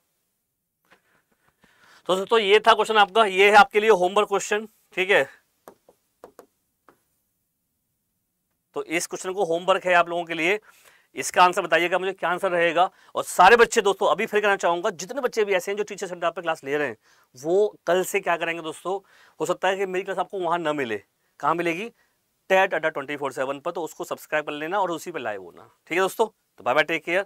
तो दोस्तों ये था क्वेश्चन आपका ये है आपके लिए होमवर्क क्वेश्चन ठीक है तो इस क्वेश्चन को होमवर्क है आप लोगों के लिए इसका आंसर बताइएगा मुझे क्या आंसर रहेगा और सारे बच्चे दोस्तों अभी फिर कहना चाहूंगा जितने बच्चे भी ऐसे हैं जो टीचर सेंटर पर क्लास ले रहे हैं वो कल से क्या करेंगे दोस्तों हो सकता है कि मेरी क्लास आपको वहां न मिले कहां मिलेगी टेट अड्डा ट्वेंटी फोर सेवन पर तो उसको सब्सक्राइब कर लेना और उसी पर लाइव होना ठीक है दोस्तों तो बाय बाय टेक केयर